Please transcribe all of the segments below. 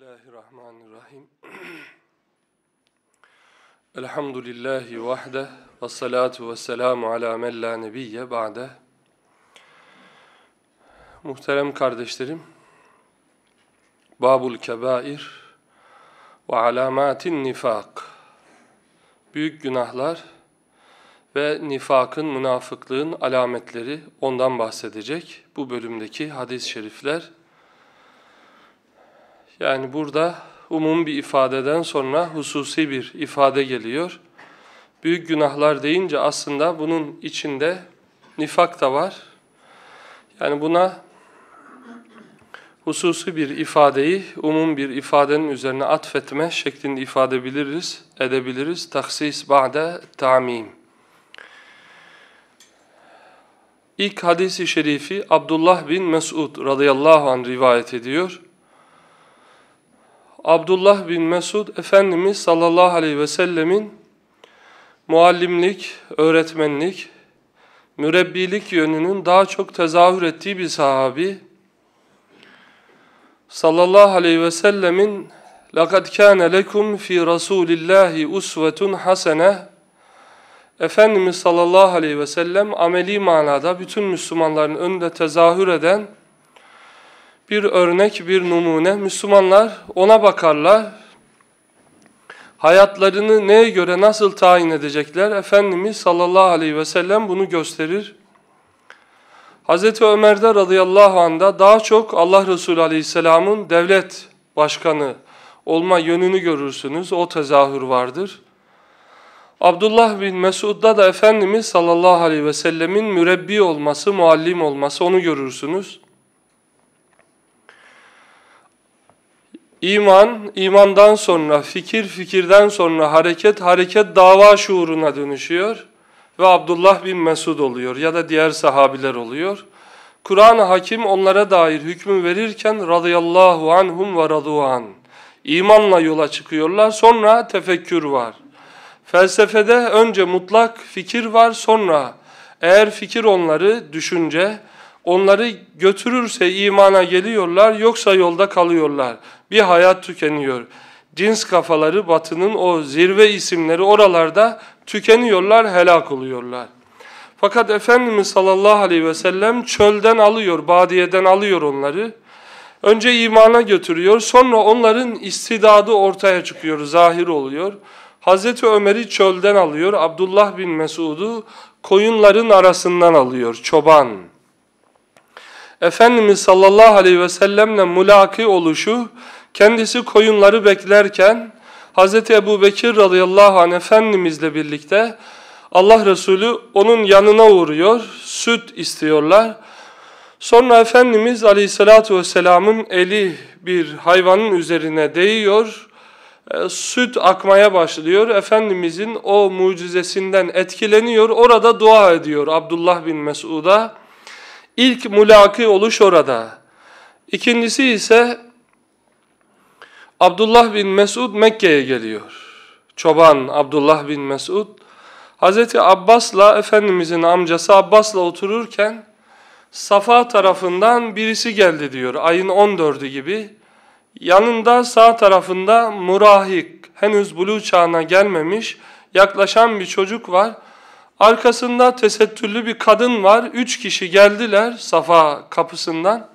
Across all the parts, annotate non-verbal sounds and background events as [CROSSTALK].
Bismillahirrahmanirrahim. [CLEARS THROAT] Elhamdülillahi vahde ve salatu ve selamu ala men la nebiyye ba'de. Muhterem kardeşlerim, Babul Kebair ve Alamatin Nifak Büyük günahlar ve nifakın, münafıklığın alametleri ondan bahsedecek bu bölümdeki hadis-i şerifler yani burada umum bir ifadeden sonra hususi bir ifade geliyor. Büyük günahlar deyince aslında bunun içinde nifak da var. Yani buna hususi bir ifadeyi umum bir ifadenin üzerine atfetme şeklinde ifade biliriz, edebiliriz. Taksis ba'de tamim. İlk hadisi şerifi Abdullah bin Mesud radıyallahu an rivayet ediyor. Abdullah bin Mesud Efendimiz sallallahu aleyhi ve sellemin muallimlik, öğretmenlik, mürebbilik yönünün daha çok tezahür ettiği bir sahabi. Sallallahu aleyhi ve sellemin لَقَدْ كَانَ لَكُمْ ف۪ي رَسُولِ اللّٰهِ اُسْوَةٌ Efendimiz sallallahu aleyhi ve sellem ameli manada bütün Müslümanların önünde tezahür eden bir örnek, bir numune. Müslümanlar ona bakarlar. Hayatlarını neye göre nasıl tayin edecekler? Efendimiz sallallahu aleyhi ve sellem bunu gösterir. Hazreti Ömer'de radıyallahu anh'da daha çok Allah Resulü aleyhisselamın devlet başkanı olma yönünü görürsünüz. O tezahür vardır. Abdullah bin Mesud'da da Efendimiz sallallahu aleyhi ve sellemin mürebbi olması, muallim olması onu görürsünüz. İman, imandan sonra fikir, fikirden sonra hareket, hareket dava şuuruna dönüşüyor ve Abdullah bin Mesud oluyor ya da diğer sahabiler oluyor. Kur'an-ı Hakim onlara dair hükmü verirken radıyallahu anhum ve radu'an İmanla yola çıkıyorlar sonra tefekkür var. Felsefede önce mutlak fikir var sonra eğer fikir onları düşünce Onları götürürse imana geliyorlar, yoksa yolda kalıyorlar. Bir hayat tükeniyor. Cins kafaları batının o zirve isimleri oralarda tükeniyorlar, helak oluyorlar. Fakat Efendimiz sallallahu aleyhi ve sellem çölden alıyor, badiyeden alıyor onları. Önce imana götürüyor, sonra onların istidadı ortaya çıkıyor, zahir oluyor. Hazreti Ömer'i çölden alıyor, Abdullah bin Mesud'u koyunların arasından alıyor, çoban. Efendimiz sallallahu aleyhi ve sellemle mülaki oluşu, kendisi koyunları beklerken Hz. Ebu Bekir radıyallahu anh Efendimizle birlikte Allah Resulü onun yanına uğruyor, süt istiyorlar. Sonra Efendimiz aleyhissalatu vesselamın eli bir hayvanın üzerine değiyor, e, süt akmaya başlıyor. Efendimizin o mucizesinden etkileniyor, orada dua ediyor Abdullah bin Mesud'a. İlk mülaki oluş orada. İkincisi ise Abdullah bin Mesud Mekke'ye geliyor. Çoban Abdullah bin Mesud Hazreti Abbas'la Efendimizin amcası Abbas'la otururken Safa tarafından birisi geldi diyor ayın 14'ü gibi. Yanında sağ tarafında murahik henüz bulu çağına gelmemiş yaklaşan bir çocuk var. Arkasında tesettürlü bir kadın var. Üç kişi geldiler Safa kapısından.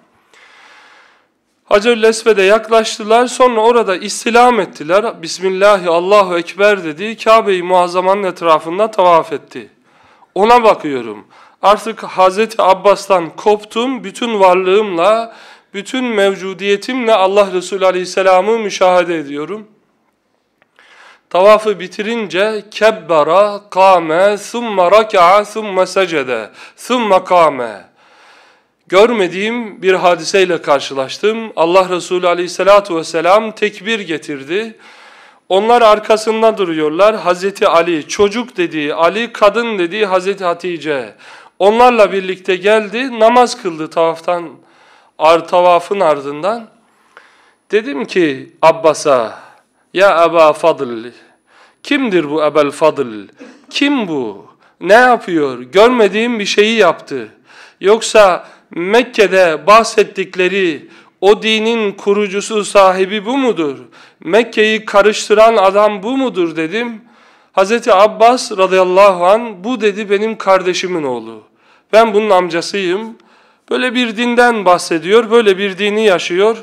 Hacer-ül Esved'e yaklaştılar. Sonra orada istilam ettiler. Bismillahi Allahu Ekber dedi. Kabe-i Muazzama'nın etrafında tavaf etti. Ona bakıyorum. Artık Hazreti Abbas'tan koptum. Bütün varlığımla, bütün mevcudiyetimle Allah Resulü Aleyhisselam'ı müşahede ediyorum.'' Tavafı bitirince kebbara, kame, summa raka'a, summa secede, summa kame. Görmediğim bir hadiseyle karşılaştım. Allah Resulü aleyhissalatu vesselam tekbir getirdi. Onlar arkasında duruyorlar. Hazreti Ali çocuk dediği, Ali kadın dediği Hazreti Hatice. Onlarla birlikte geldi, namaz kıldı tavaftan, ar tavafın ardından. Dedim ki Abbas'a, ya Eba Fadıl. Kimdir bu Ebel Fadıl? Kim bu? Ne yapıyor? Görmediğim bir şeyi yaptı. Yoksa Mekke'de bahsettikleri o dinin kurucusu sahibi bu mudur? Mekke'yi karıştıran adam bu mudur dedim. Hz. Abbas radıyallahu an bu dedi benim kardeşimin oğlu. Ben bunun amcasıyım. Böyle bir dinden bahsediyor, böyle bir dini yaşıyor.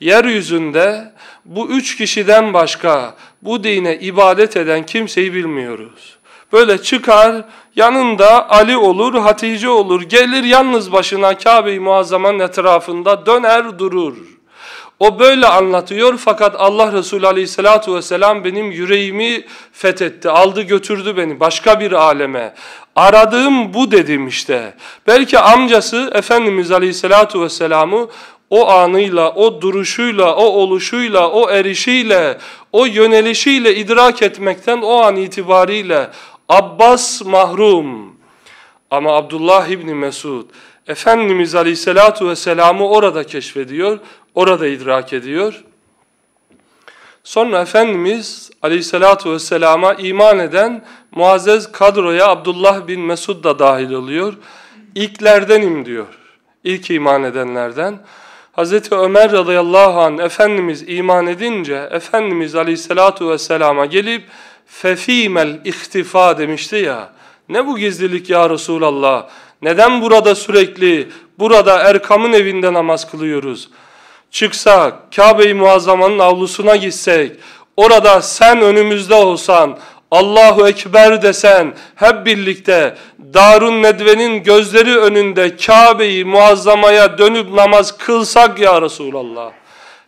Yeryüzünde bu üç kişiden başka bu dine ibadet eden kimseyi bilmiyoruz. Böyle çıkar, yanında Ali olur, Hatice olur, gelir yalnız başına Kabe-i Muazzama'nın etrafında döner durur. O böyle anlatıyor fakat Allah Resulü Aleyhisselatü Vesselam benim yüreğimi fethetti, aldı götürdü beni başka bir aleme. Aradığım bu dedim işte. Belki amcası Efendimiz Aleyhisselatü Vesselam'ı o anıyla, o duruşuyla, o oluşuyla, o erişiyle, o yönelişiyle idrak etmekten o an itibariyle Abbas mahrum. Ama Abdullah İbni Mesud, Efendimiz Aleyhisselatu Vesselam'ı orada keşfediyor, orada idrak ediyor. Sonra Efendimiz Aleyhisselatu Vesselam'a iman eden muazzez kadroya Abdullah bin Mesud da dahil oluyor. İlklerdenim diyor. İlk iman edenlerden. Hazreti Ömer radıyallahu an Efendimiz iman edince Efendimiz aleyhissalatu vesselama gelip fefimel ihtifa demişti ya. Ne bu gizlilik ya Resulallah? Neden burada sürekli burada Erkam'ın evinde namaz kılıyoruz? Çıksak, Kabe-i Muazzama'nın avlusuna gitsek, orada sen önümüzde olsan, Allahu Ekber desen hep birlikte Darun Nedve'nin gözleri önünde Kabe'yi muazzamaya dönüp namaz kılsak ya Resulallah.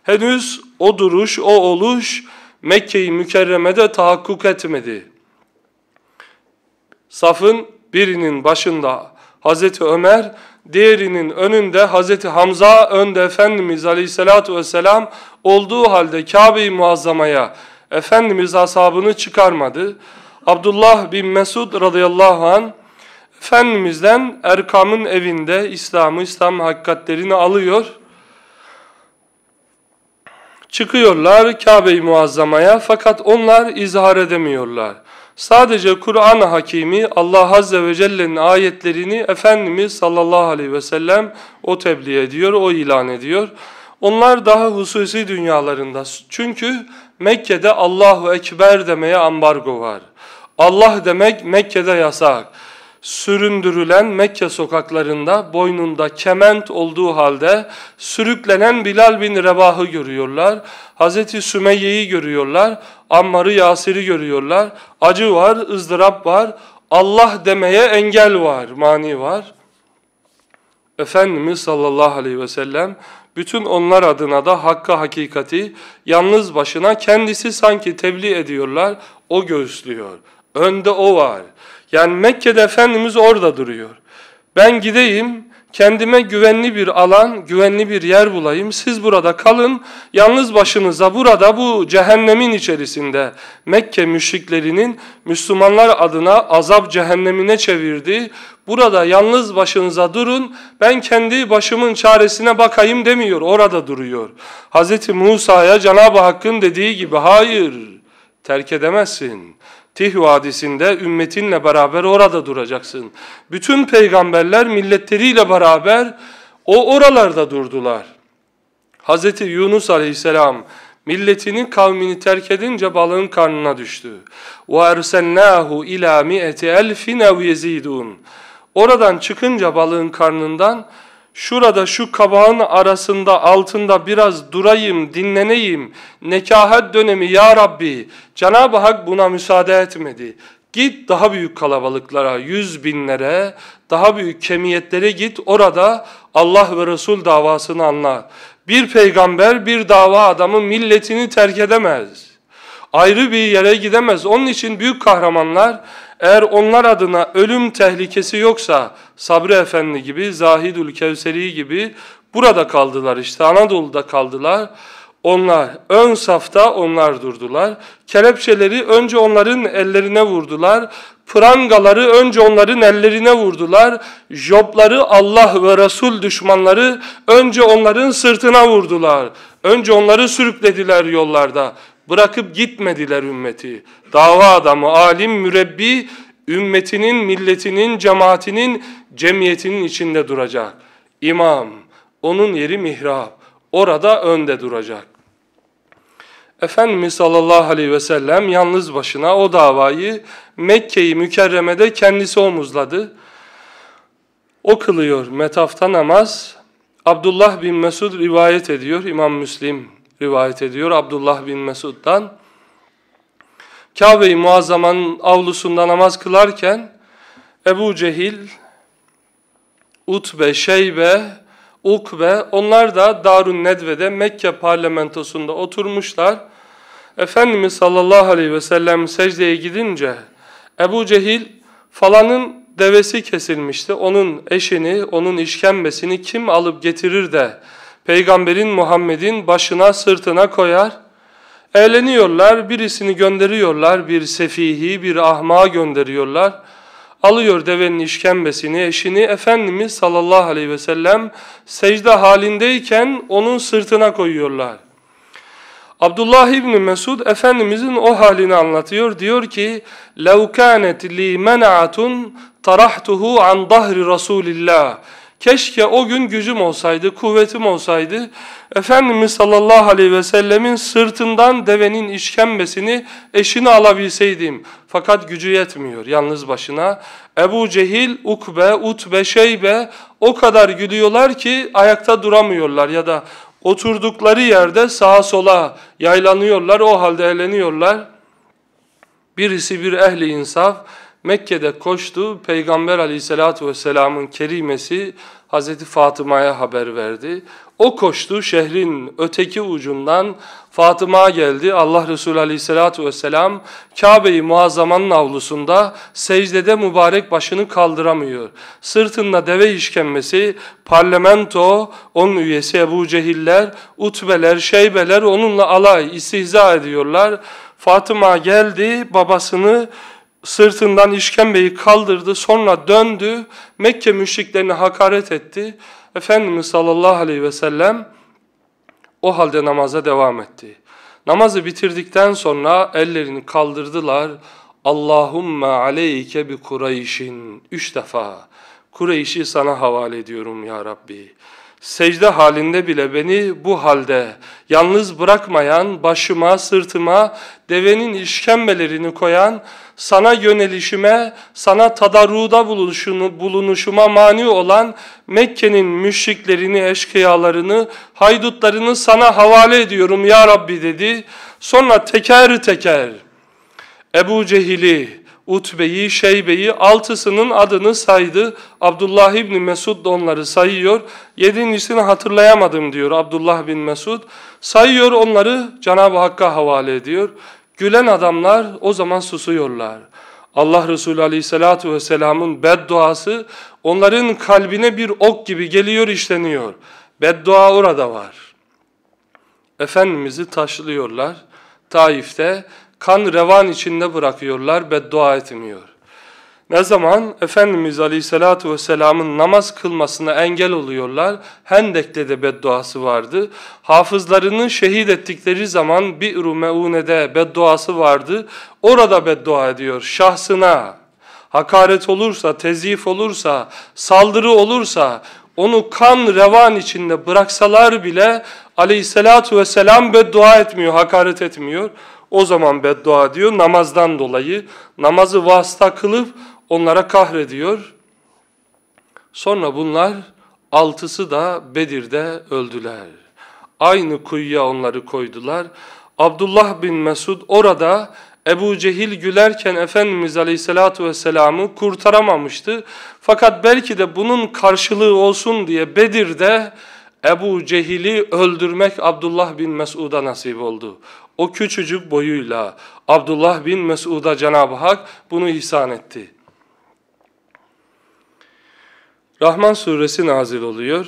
Henüz o duruş, o oluş Mekke-i Mükerreme'de tahakkuk etmedi. Safın birinin başında Hazreti Ömer, diğerinin önünde Hazreti Hamza, önde Efendimiz Aleyhisselatü Vesselam olduğu halde Kabe-i Muazzama'ya Efendimiz ashabını çıkarmadı. Abdullah bin Mesud radıyallahu an Efendimiz'den Erkam'ın evinde İslam'ı, İslam hakikatlerini alıyor. Çıkıyorlar Kabe-i Muazzama'ya fakat onlar izhar edemiyorlar. Sadece Kur'an Hakimi Allah Azze ve Celle'nin ayetlerini Efendimiz sallallahu aleyhi ve sellem o tebliğ ediyor, o ilan ediyor. Onlar daha hususi dünyalarında. Çünkü Mekke'de Allahu Ekber demeye ambargo var. Allah demek Mekke'de yasak. Süründürülen Mekke sokaklarında boynunda kement olduğu halde sürüklenen Bilal bin Rebah'ı görüyorlar. Hazreti Sümeyye'yi görüyorlar. Ammar'ı Yasir'i görüyorlar. Acı var, ızdırap var. Allah demeye engel var, mani var. Efendimiz sallallahu aleyhi ve sellem bütün onlar adına da hakka hakikati yalnız başına kendisi sanki tebliğ ediyorlar, o göğüslüyor. Önde o var. Yani Mekke'de Efendimiz orada duruyor. Ben gideyim, Kendime güvenli bir alan, güvenli bir yer bulayım. Siz burada kalın. Yalnız başınıza burada bu cehennemin içerisinde Mekke müşriklerinin Müslümanlar adına azap cehennemine çevirdiği burada yalnız başınıza durun. Ben kendi başımın çaresine bakayım demiyor. Orada duruyor. Hz. Musa'ya Cenab-ı Hakk'ın dediği gibi hayır terk edemezsin. Tih Vadisi'nde ümmetinle beraber orada duracaksın. Bütün peygamberler milletleriyle beraber o oralarda durdular. Hz. Yunus aleyhisselam milletini kavmini terk edince balığın karnına düştü. وَاَرْسَلْنَاهُ اِلَى مِئَةِ اَلْفِنَ وَيَزِيدُونَ Oradan çıkınca balığın karnından şurada şu kabağın arasında altında biraz durayım, dinleneyim. Nekahat dönemi ya Rabbi. Cenab-ı Hak buna müsaade etmedi. Git daha büyük kalabalıklara, yüz binlere, daha büyük kemiyetlere git. Orada Allah ve Resul davasını anla. Bir peygamber, bir dava adamı milletini terk edemez. Ayrı bir yere gidemez. Onun için büyük kahramanlar eğer onlar adına ölüm tehlikesi yoksa Sabri Efendi gibi, Zahidül Kevseri gibi burada kaldılar işte Anadolu'da kaldılar. Onlar ön safta onlar durdular. Kelepçeleri önce onların ellerine vurdular. Prangaları önce onların ellerine vurdular. Jobları Allah ve Resul düşmanları önce onların sırtına vurdular. Önce onları sürüklediler yollarda. Bırakıp gitmediler ümmeti. Dava adamı, alim, mürebbi ümmetinin, milletinin, cemaatinin, cemiyetinin içinde duracak. İmam, onun yeri mihrap. Orada önde duracak. Efendimiz sallallahu aleyhi ve sellem yalnız başına o davayı Mekke'yi mükerremede kendisi omuzladı. O kılıyor metafta namaz. Abdullah bin Mesud rivayet ediyor İmam Müslim rivayet ediyor Abdullah bin Mesud'dan. Kabe-i Muazzama'nın avlusunda namaz kılarken Ebu Cehil, Utbe, Şeybe, Ukbe onlar da Darun Nedve'de Mekke parlamentosunda oturmuşlar. Efendimiz sallallahu aleyhi ve sellem secdeye gidince Ebu Cehil falanın devesi kesilmişti. Onun eşini, onun işkembesini kim alıp getirir de Peygamberin Muhammed'in başına sırtına koyar. Eğleniyorlar, birisini gönderiyorlar, bir sefihi, bir ahmağa gönderiyorlar. Alıyor devenin işkembesini, eşini Efendimiz sallallahu aleyhi ve sellem secde halindeyken onun sırtına koyuyorlar. Abdullah İbni Mesud Efendimizin o halini anlatıyor. Diyor ki لَوْ كَانَتْ لِي مَنَعَةٌ تَرَحْتُهُ عَنْ ظَهْرِ رَسُولِ اللّٰهِ Keşke o gün gücüm olsaydı, kuvvetim olsaydı. Efendimiz sallallahu aleyhi ve sellemin sırtından devenin işkembesini eşini alabilseydim. Fakat gücü yetmiyor yalnız başına. Ebu Cehil, Ukbe, Utbe, Şeybe o kadar gülüyorlar ki ayakta duramıyorlar ya da oturdukları yerde sağa sola yaylanıyorlar, o halde eğleniyorlar. Birisi bir ehli insaf, Mekke'de koştu. Peygamber aleyhissalatü vesselamın kerimesi Hazreti Fatıma'ya haber verdi. O koştu şehrin öteki ucundan Fatıma geldi. Allah Resulü aleyhissalatü vesselam Kabe-i Muazzama'nın avlusunda secdede mübarek başını kaldıramıyor. Sırtında deve işkembesi, parlamento, onun üyesi Ebu Cehiller, utbeler, şeybeler onunla alay, istihza ediyorlar. Fatıma geldi babasını sırtından işkembeyi kaldırdı. Sonra döndü. Mekke müşriklerine hakaret etti. Efendimiz sallallahu aleyhi ve sellem o halde namaza devam etti. Namazı bitirdikten sonra ellerini kaldırdılar. Allahümme aleyke bi Kureyş'in. Üç defa. Kureyş'i sana havale ediyorum ya Rabbi. Secde halinde bile beni bu halde yalnız bırakmayan, başıma, sırtıma devenin işkembelerini koyan sana yönelişime, sana tadarruda bulunuşunu, bulunuşuma mani olan Mekke'nin müşriklerini, eşkıyalarını, haydutlarını sana havale ediyorum ya Rabbi dedi. Sonra teker teker Ebu Cehil'i, Utbe'yi, Şeybe'yi altısının adını saydı. Abdullah İbni Mesud da onları sayıyor. Yedincisini hatırlayamadım diyor Abdullah bin Mesud. Sayıyor onları Cenab-ı Hakk'a havale ediyor. Gülen adamlar o zaman susuyorlar. Allah Resulü Aleyhisselatü Vesselam'ın bedduası onların kalbine bir ok gibi geliyor işleniyor. Beddua orada var. Efendimiz'i taşlıyorlar. Taif'te kan revan içinde bırakıyorlar beddua etmiyor. Ne zaman Efendimiz Aleyhisselatü Vesselam'ın namaz kılmasına engel oluyorlar. Hendek'te de bedduası vardı. Hafızlarını şehit ettikleri zaman Bi'ru Meune'de bedduası vardı. Orada beddua ediyor şahsına. Hakaret olursa, tezif olursa, saldırı olursa onu kan revan içinde bıraksalar bile aleyhissalatu vesselam beddua etmiyor, hakaret etmiyor. O zaman beddua diyor namazdan dolayı. Namazı vasıta kılıp onlara kahrediyor. Sonra bunlar altısı da Bedir'de öldüler. Aynı kuyuya onları koydular. Abdullah bin Mesud orada Ebu Cehil gülerken Efendimiz Aleyhisselatü Vesselam'ı kurtaramamıştı. Fakat belki de bunun karşılığı olsun diye Bedir'de Ebu Cehil'i öldürmek Abdullah bin Mesud'a nasip oldu. O küçücük boyuyla Abdullah bin Mesud'a Cenab-ı Hak bunu ihsan etti. Rahman suresi nazil oluyor.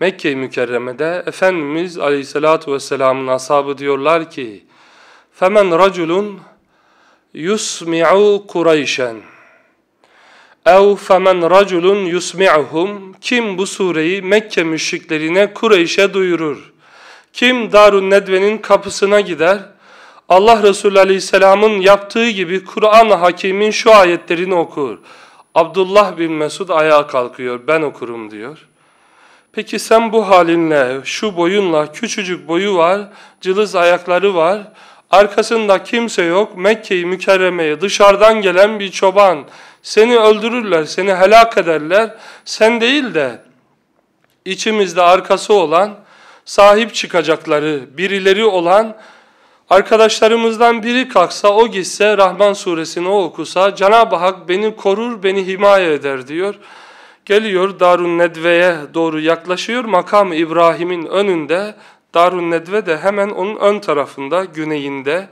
Mekke-i Mükerreme'de Efendimiz Aleyhisselatü Vesselam'ın ashabı diyorlar ki فَمَنْ رَجُلٌ يُسْمِعُ Kureyşen اَوْ فَمَنْ رَجُلٌ يُسْمِعُهُمْ Kim bu sureyi Mekke müşriklerine Kureyş'e duyurur? Kim Darun Nedve'nin kapısına gider? Allah Resulü Aleyhisselam'ın yaptığı gibi Kur'an-ı Hakim'in şu ayetlerini okur. Abdullah bin Mesud ayağa kalkıyor, ben okurum diyor. Peki sen bu halinle, şu boyunla, küçücük boyu var, cılız ayakları var, arkasında kimse yok, Mekke'yi mükerremeye dışarıdan gelen bir çoban. Seni öldürürler, seni helak ederler. Sen değil de içimizde arkası olan, sahip çıkacakları, birileri olan Arkadaşlarımızdan biri kalksa o gitse Rahman suresini o okusa Cenab-ı Hak beni korur beni himaye eder diyor. Geliyor Darun Nedve'ye doğru yaklaşıyor makam İbrahim'in önünde Darun Nedve de hemen onun ön tarafında güneyinde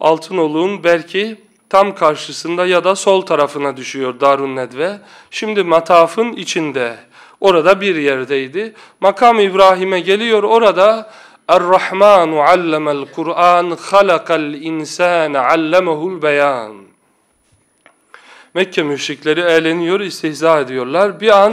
Altınoluk'un belki tam karşısında ya da sol tarafına düşüyor Darun Nedve. Şimdi matafın içinde orada bir yerdeydi. Makam İbrahim'e geliyor orada Er-Rahmanu allemel Kur'an, halakal insane allemehul beyan. Mekke müşrikleri eğleniyor, istihza ediyorlar. Bir an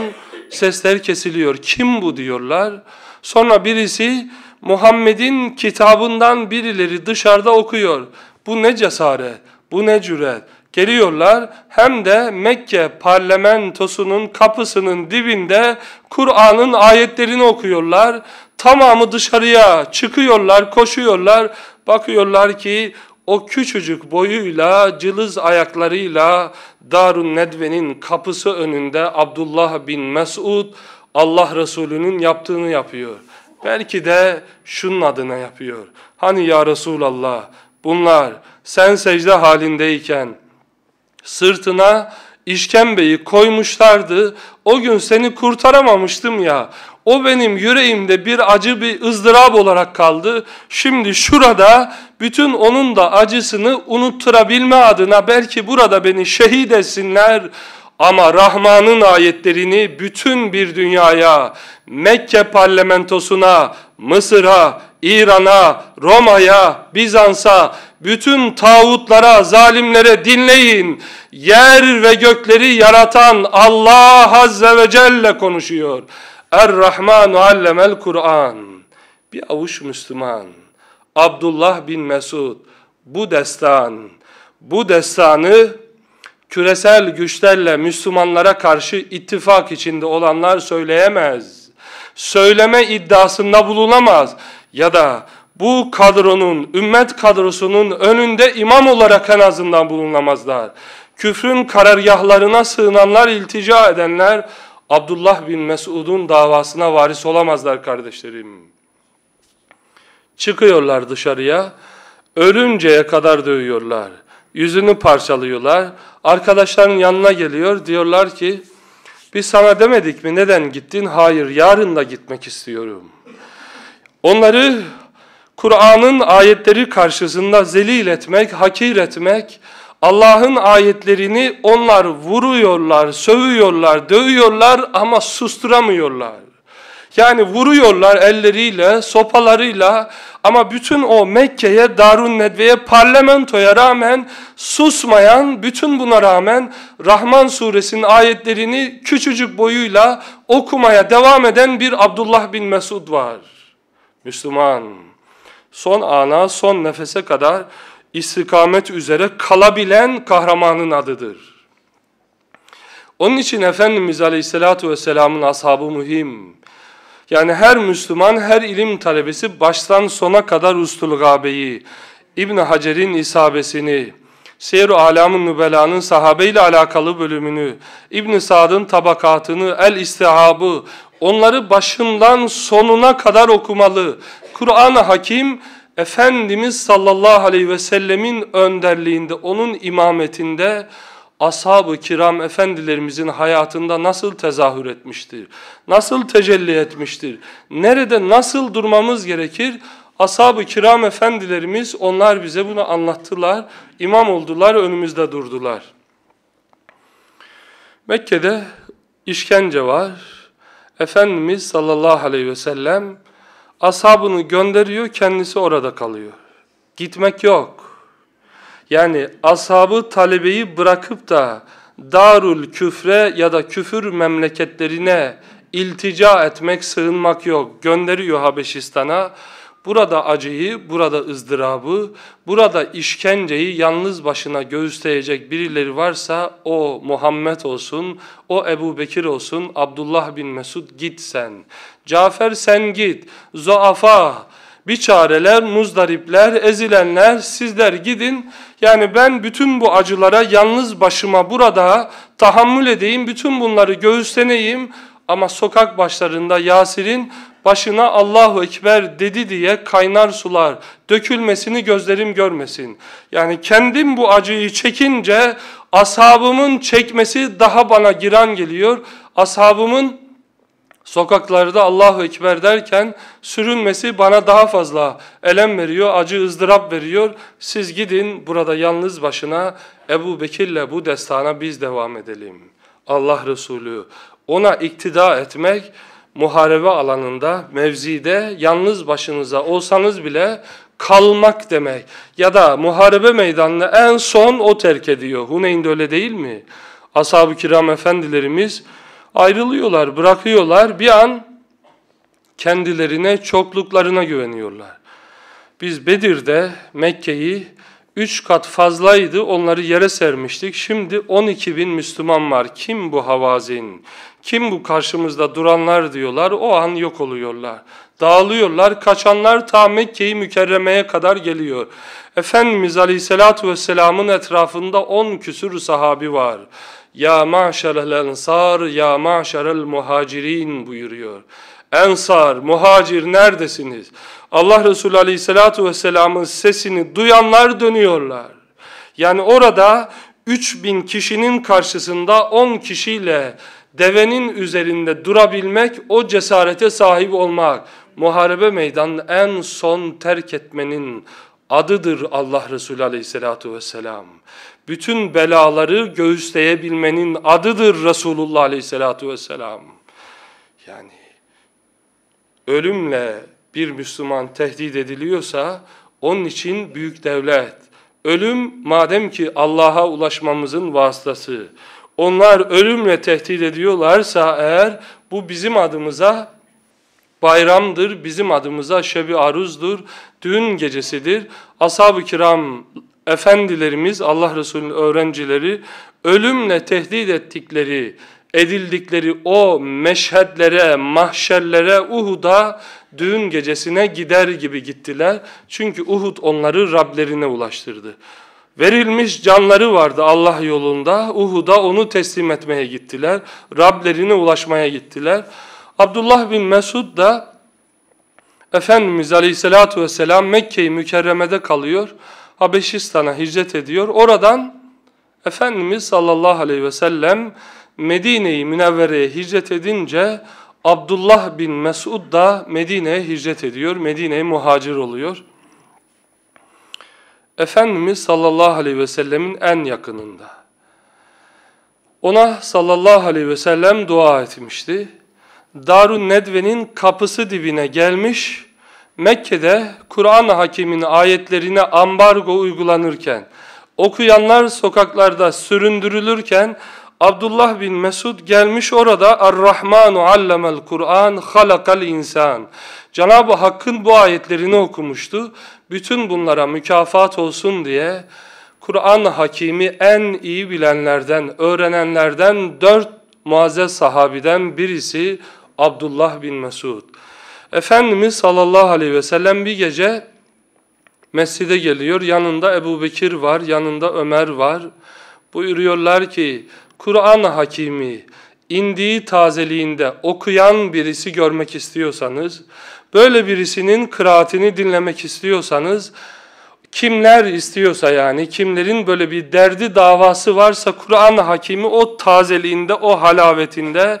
sesler kesiliyor. Kim bu diyorlar. Sonra birisi Muhammed'in kitabından birileri dışarıda okuyor. Bu ne cesaret, bu ne cüret. Geliyorlar hem de Mekke parlamentosunun kapısının dibinde Kur'an'ın ayetlerini okuyorlar. Tamamı dışarıya çıkıyorlar, koşuyorlar. Bakıyorlar ki o küçücük boyuyla, cılız ayaklarıyla Darun Nedve'nin kapısı önünde Abdullah bin Mesud Allah Resulü'nün yaptığını yapıyor. Belki de şunun adına yapıyor. Hani ya Resulallah bunlar sen secde halindeyken sırtına işkembeyi koymuşlardı. O gün seni kurtaramamıştım ya. O benim yüreğimde bir acı bir ızdırap olarak kaldı. Şimdi şurada bütün onun da acısını unutturabilme adına belki burada beni şehit etsinler. Ama Rahman'ın ayetlerini bütün bir dünyaya, Mekke parlamentosuna, Mısır'a, İran'a, Roma'ya, Bizans'a, bütün tağutlara, zalimlere dinleyin. Yer ve gökleri yaratan Allah Azze ve Celle konuşuyor. Er-Rahmanu allemel Kur'an. Bir avuç Müslüman. Abdullah bin Mesud. Bu destan, bu destanı küresel güçlerle Müslümanlara karşı ittifak içinde olanlar söyleyemez. Söyleme iddiasında bulunamaz. Ya da bu kadronun, ümmet kadrosunun önünde imam olarak en azından bulunamazlar. Küfrün karargahlarına sığınanlar, iltica edenler Abdullah bin Mesud'un davasına varis olamazlar kardeşlerim. Çıkıyorlar dışarıya, ölünceye kadar dövüyorlar. Yüzünü parçalıyorlar. Arkadaşların yanına geliyor, diyorlar ki, biz sana demedik mi neden gittin? Hayır, yarın da gitmek istiyorum. Onları Kur'an'ın ayetleri karşısında zelil etmek, hakir etmek, Allah'ın ayetlerini onlar vuruyorlar, sövüyorlar, dövüyorlar ama susturamıyorlar. Yani vuruyorlar elleriyle, sopalarıyla ama bütün o Mekke'ye, Darun Nedve'ye, parlamentoya rağmen susmayan, bütün buna rağmen Rahman suresinin ayetlerini küçücük boyuyla okumaya devam eden bir Abdullah bin Mesud var. Müslüman, son ana, son nefese kadar istikamet üzere kalabilen kahramanın adıdır. Onun için Efendimiz Aleyhisselatü Vesselam'ın ashabı mühim. Yani her Müslüman, her ilim talebesi baştan sona kadar Ustul Gabe'yi, İbn Hacer'in isabesini, Seyr-i Alam-ı Nübela'nın sahabeyle alakalı bölümünü, İbn Sad'ın tabakatını, El-İstihab'ı, onları başından sonuna kadar okumalı. Kur'an-ı Hakim, Efendimiz sallallahu aleyhi ve sellemin önderliğinde, onun imametinde ashab-ı kiram efendilerimizin hayatında nasıl tezahür etmiştir? Nasıl tecelli etmiştir? Nerede nasıl durmamız gerekir? Ashab-ı kiram efendilerimiz onlar bize bunu anlattılar. imam oldular, önümüzde durdular. Mekke'de işkence var. Efendimiz sallallahu aleyhi ve sellem Ashabını gönderiyor, kendisi orada kalıyor. Gitmek yok. Yani ashabı talebeyi bırakıp da darul küfre ya da küfür memleketlerine iltica etmek, sığınmak yok. Gönderiyor Habeşistan'a. Burada acıyı, burada ızdırabı, burada işkenceyi yalnız başına göğüsleyecek birileri varsa o Muhammed olsun, o Ebu Bekir olsun, Abdullah bin Mesud git sen. Cafer sen git, zoafa, biçareler, muzdaripler, ezilenler sizler gidin. Yani ben bütün bu acılara yalnız başıma burada tahammül edeyim, bütün bunları göğüsleneyim. Ama sokak başlarında Yasir'in başına Allahu Ekber dedi diye kaynar sular dökülmesini gözlerim görmesin. Yani kendim bu acıyı çekince ashabımın çekmesi daha bana giran geliyor. Ashabımın Sokaklarda Allahu Ekber derken sürünmesi bana daha fazla elem veriyor, acı ızdırap veriyor. Siz gidin burada yalnız başına Ebu Bekir'le bu destana biz devam edelim. Allah Resulü ona iktida etmek muharebe alanında, mevzide yalnız başınıza olsanız bile kalmak demek. Ya da muharebe meydanını en son o terk ediyor. Huneyn'de öyle değil mi? Ashab-ı kiram efendilerimiz ayrılıyorlar, bırakıyorlar. Bir an kendilerine, çokluklarına güveniyorlar. Biz Bedir'de Mekke'yi üç kat fazlaydı onları yere sermiştik. Şimdi 12 bin Müslüman var. Kim bu havazin? Kim bu karşımızda duranlar diyorlar. O an yok oluyorlar. Dağılıyorlar. Kaçanlar ta Mekke'yi mükerremeye kadar geliyor. Efendimiz Aleyhisselatü Vesselam'ın etrafında 10 küsür sahabi var. Ya maşerel ensar, ya maşerel muhacirin buyuruyor. Ensar, muhacir neredesiniz? Allah Resulü Aleyhisselatü Vesselam'ın sesini duyanlar dönüyorlar. Yani orada 3000 kişinin karşısında 10 kişiyle devenin üzerinde durabilmek, o cesarete sahip olmak, muharebe meydanını en son terk etmenin adıdır Allah Resulü Aleyhisselatü Vesselam bütün belaları göğüsleyebilmenin adıdır Resulullah Aleyhisselatü Vesselam. Yani ölümle bir Müslüman tehdit ediliyorsa onun için büyük devlet. Ölüm madem ki Allah'a ulaşmamızın vasıtası. Onlar ölümle tehdit ediyorlarsa eğer bu bizim adımıza bayramdır, bizim adımıza şebi aruzdur, düğün gecesidir. Ashab-ı kiram efendilerimiz, Allah Resulü'nün öğrencileri ölümle tehdit ettikleri, edildikleri o meşhedlere, mahşerlere, Uhud'a düğün gecesine gider gibi gittiler. Çünkü Uhud onları Rablerine ulaştırdı. Verilmiş canları vardı Allah yolunda. Uhud'a onu teslim etmeye gittiler. Rablerine ulaşmaya gittiler. Abdullah bin Mesud da Efendimiz Aleyhisselatü Vesselam Mekke-i Mükerreme'de kalıyor. Habeşistan'a hicret ediyor. Oradan Efendimiz sallallahu aleyhi ve sellem medine Münevvere'ye hicret edince Abdullah bin Mesud da Medine'ye hicret ediyor. Medine'ye muhacir oluyor. Efendimiz sallallahu aleyhi ve sellemin en yakınında. Ona sallallahu aleyhi ve sellem dua etmişti. Darun Nedve'nin kapısı dibine gelmiş Mekke'de Kur'an hakiminin ayetlerine ambargo uygulanırken, okuyanlar sokaklarda süründürülürken Abdullah bin Mesud gelmiş orada Er-Rahmanu allemel Kur'an halakal insan. Cenab-ı Hakk'ın bu ayetlerini okumuştu. Bütün bunlara mükafat olsun diye Kur'an hakimi en iyi bilenlerden, öğrenenlerden dört muazze sahabiden birisi Abdullah bin Mesud. Efendimiz sallallahu aleyhi ve sellem bir gece mescide geliyor. Yanında Ebu Bekir var, yanında Ömer var. Buyuruyorlar ki Kur'an hakimi indiği tazeliğinde okuyan birisi görmek istiyorsanız, böyle birisinin kıraatini dinlemek istiyorsanız, kimler istiyorsa yani, kimlerin böyle bir derdi davası varsa Kur'an hakimi o tazeliğinde, o halavetinde,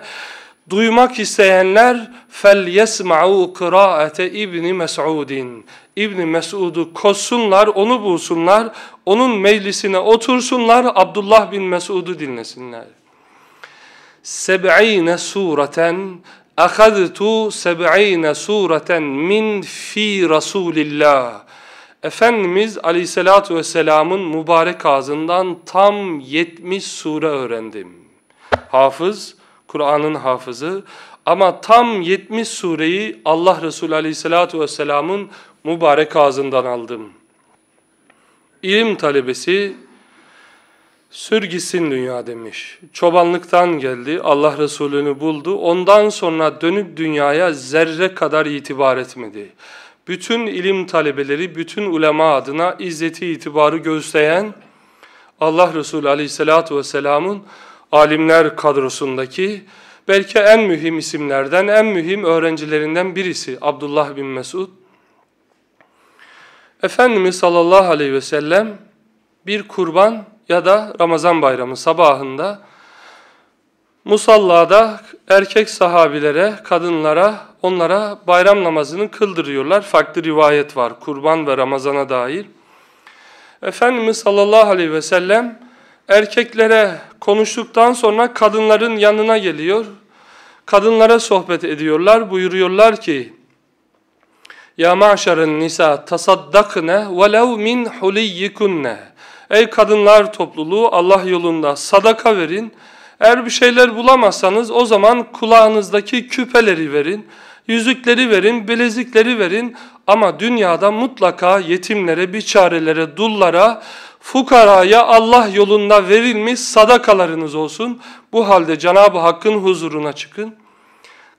Duymak isteyenler فَلْيَسْمَعُوا قِرَاءَةَ İbni Mes'udin. İbni Mes'ud'u koşsunlar, onu bulsunlar, onun meclisine otursunlar, Abdullah bin Mes'ud'u dinlesinler. سَبْعِينَ sureten اَخَذْتُ سَبْعِينَ sureten min fi Rasulillah. Efendimiz Aleyhisselatü Vesselam'ın mübarek ağzından tam 70 sure öğrendim. Hafız, Kur'an'ın hafızı ama tam 70 sureyi Allah Resulü Aleyhisselatü Vesselam'ın mübarek ağzından aldım. İlim talebesi sürgisin dünya demiş. Çobanlıktan geldi, Allah Resulü'nü buldu. Ondan sonra dönüp dünyaya zerre kadar itibar etmedi. Bütün ilim talebeleri, bütün ulema adına izzeti itibarı gösteren Allah Resulü Aleyhisselatü Vesselam'ın alimler kadrosundaki belki en mühim isimlerden, en mühim öğrencilerinden birisi Abdullah bin Mesud. Efendimiz sallallahu aleyhi ve sellem bir kurban ya da Ramazan bayramı sabahında Musalla'da erkek sahabilere, kadınlara, onlara bayram namazını kıldırıyorlar. Farklı rivayet var kurban ve Ramazan'a dair. Efendimiz sallallahu aleyhi ve sellem erkeklere konuştuktan sonra kadınların yanına geliyor. Kadınlara sohbet ediyorlar. Buyuruyorlar ki Ya maşer'in nisa tasaddakne velev min huliyyikunne Ey kadınlar topluluğu Allah yolunda sadaka verin. Eğer bir şeyler bulamazsanız o zaman kulağınızdaki küpeleri verin, yüzükleri verin, bilezikleri verin. Ama dünyada mutlaka yetimlere, biçarelere, dullara, Fukaraya Allah yolunda verilmiş sadakalarınız olsun. Bu halde Cenab-ı Hakk'ın huzuruna çıkın.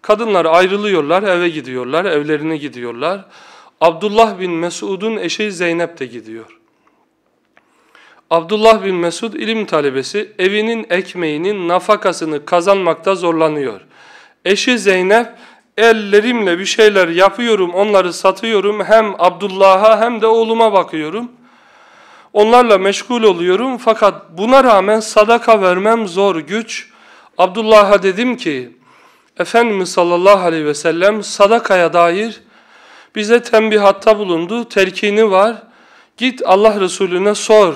Kadınlar ayrılıyorlar, eve gidiyorlar, evlerine gidiyorlar. Abdullah bin Mesud'un eşi Zeynep de gidiyor. Abdullah bin Mesud ilim talebesi evinin ekmeğinin nafakasını kazanmakta zorlanıyor. Eşi Zeynep ellerimle bir şeyler yapıyorum onları satıyorum hem Abdullah'a hem de oğluma bakıyorum. Onlarla meşgul oluyorum fakat buna rağmen sadaka vermem zor güç. Abdullah'a dedim ki, Efendimiz sallallahu aleyhi ve sellem sadakaya dair bize tembihatta bulundu, telkini var. Git Allah Resulüne sor.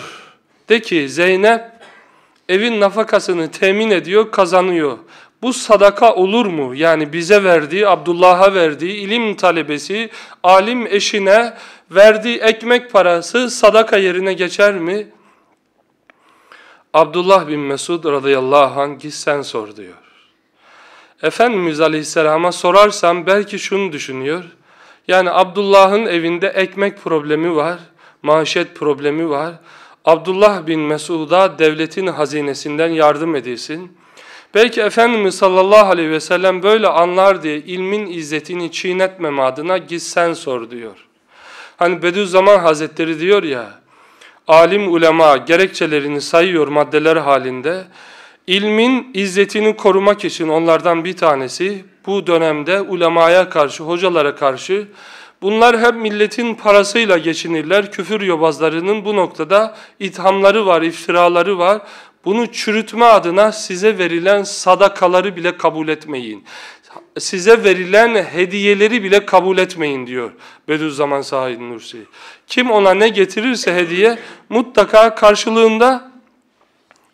De ki Zeynep evin nafakasını temin ediyor, kazanıyor. Bu sadaka olur mu? Yani bize verdiği, Abdullah'a verdiği ilim talebesi, alim eşine verdiği ekmek parası sadaka yerine geçer mi? Abdullah bin Mesud radıyallahu anh git sen sor diyor. Efendimiz aleyhisselama sorarsam belki şunu düşünüyor. Yani Abdullah'ın evinde ekmek problemi var, maaşet problemi var. Abdullah bin Mesud'a devletin hazinesinden yardım edilsin. Belki Efendimiz sallallahu aleyhi ve sellem böyle anlar diye ilmin izzetini çiğnetmeme adına gitsen sor diyor. Hani Bediüzzaman Hazretleri diyor ya, alim ulema gerekçelerini sayıyor maddeler halinde. İlmin izzetini korumak için onlardan bir tanesi bu dönemde ulemaya karşı, hocalara karşı bunlar hep milletin parasıyla geçinirler. Küfür yobazlarının bu noktada ithamları var, iftiraları var. Bunu çürütme adına size verilen sadakaları bile kabul etmeyin. Size verilen hediyeleri bile kabul etmeyin diyor Bediüzzaman Said Nursi. Kim ona ne getirirse hediye mutlaka karşılığında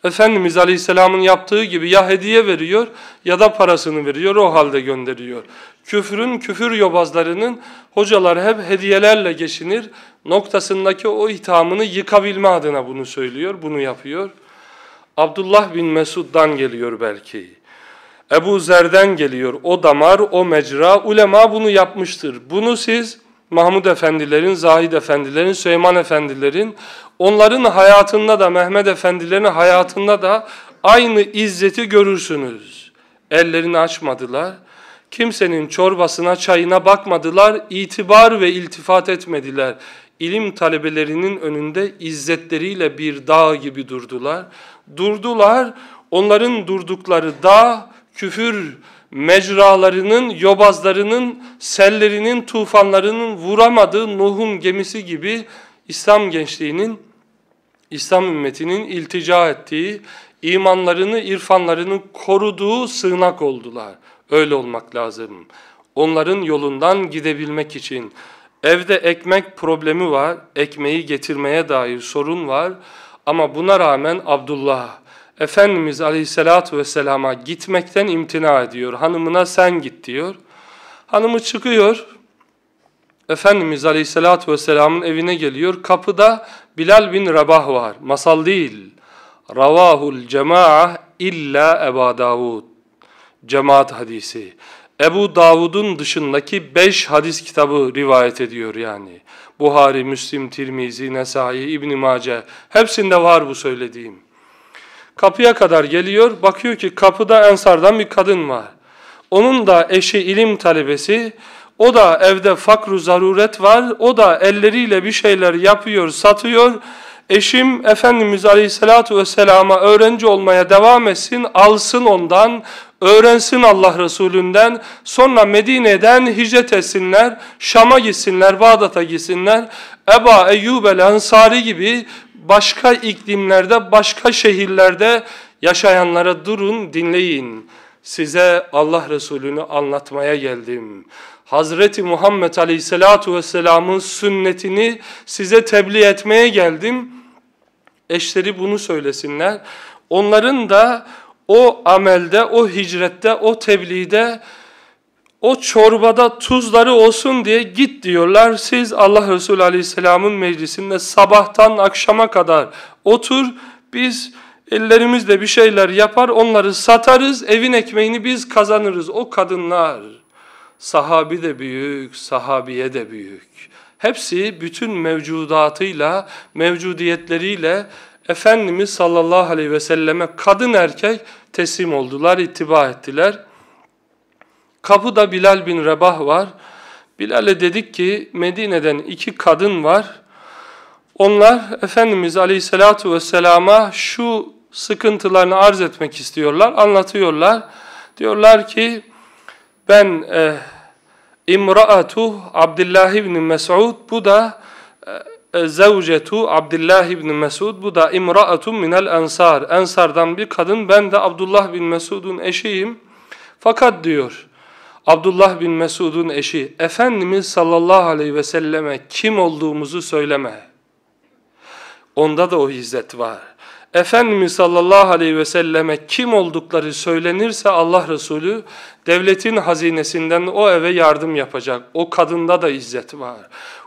Efendimiz Aleyhisselam'ın yaptığı gibi ya hediye veriyor ya da parasını veriyor o halde gönderiyor. Küfrün küfür yobazlarının hocalar hep hediyelerle geçinir noktasındaki o ithamını yıkabilme adına bunu söylüyor, bunu yapıyor. Abdullah bin Mesud'dan geliyor belki. Ebu Zer'den geliyor. O damar, o mecra. Ulema bunu yapmıştır. Bunu siz Mahmud efendilerin, Zahid efendilerin, Süleyman efendilerin, onların hayatında da Mehmet efendilerin hayatında da aynı izzeti görürsünüz. Ellerini açmadılar. Kimsenin çorbasına, çayına bakmadılar, itibar ve iltifat etmediler. İlim talebelerinin önünde izzetleriyle bir dağ gibi durdular durdular. Onların durdukları da küfür mecralarının, yobazlarının, sellerinin, tufanlarının vuramadığı Nuh'un gemisi gibi İslam gençliğinin, İslam ümmetinin iltica ettiği, imanlarını, irfanlarını koruduğu sığınak oldular. Öyle olmak lazım. Onların yolundan gidebilmek için. Evde ekmek problemi var, ekmeği getirmeye dair sorun var. Ama buna rağmen Abdullah Efendimiz Aleyhisselatü Vesselam'a gitmekten imtina ediyor. Hanımına sen git diyor. Hanımı çıkıyor. Efendimiz Aleyhisselatü Vesselam'ın evine geliyor. Kapıda Bilal bin Rabah var. Masal değil. Ravahul cema'a illa Eba Davud. Cemaat hadisi. Ebu Davud'un dışındaki beş hadis kitabı rivayet ediyor yani. Buhari, Müslim, Tirmizi, Nesai, İbn Mace hepsinde var bu söylediğim. Kapıya kadar geliyor, bakıyor ki kapıda Ensar'dan bir kadın var. Onun da eşi ilim talebesi, o da evde fakru zaruret var, o da elleriyle bir şeyler yapıyor, satıyor. Eşim Efendimiz Aleyhisselatü Vesselam'a öğrenci olmaya devam etsin, alsın ondan, öğrensin Allah Resulünden. Sonra Medine'den hicret etsinler, Şam'a gitsinler, Bağdat'a gitsinler. Eba Eyyub el Ensari gibi başka iklimlerde, başka şehirlerde yaşayanlara durun, dinleyin. Size Allah Resulü'nü anlatmaya geldim. Hazreti Muhammed Aleyhisselatu Vesselam'ın sünnetini size tebliğ etmeye geldim. Eşleri bunu söylesinler. Onların da o amelde, o hicrette, o tebliğde, o çorbada tuzları olsun diye git diyorlar. Siz Allah Resulü Aleyhisselam'ın meclisinde sabahtan akşama kadar otur, biz ellerimizle bir şeyler yapar, onları satarız, evin ekmeğini biz kazanırız. O kadınlar, sahabi de büyük, sahabiye de büyük. Hepsi bütün mevcudatıyla, mevcudiyetleriyle, Efendimiz sallallahu aleyhi ve selleme kadın erkek teslim oldular, ittiba ettiler. Kapıda Bilal bin Rebah var. Bilal'e dedik ki Medine'den iki kadın var. Onlar Efendimiz aleyhissalatu vesselama şu sıkıntılarını arz etmek istiyorlar, anlatıyorlar. Diyorlar ki ben... Eh, İmraatu Abdullah İbni Mes'ud bu da Zevcetu Abdullah İbni Mesud bu da imraatun minel ensar. Ensardan bir kadın ben de Abdullah bin Mesud'un eşiyim. Fakat diyor Abdullah bin Mesud'un eşi Efendimiz sallallahu aleyhi ve selleme kim olduğumuzu söyleme. Onda da o izzet var. Efendimiz sallallahu aleyhi ve selleme kim oldukları söylenirse Allah Resulü devletin hazinesinden o eve yardım yapacak. O kadında da izzet var.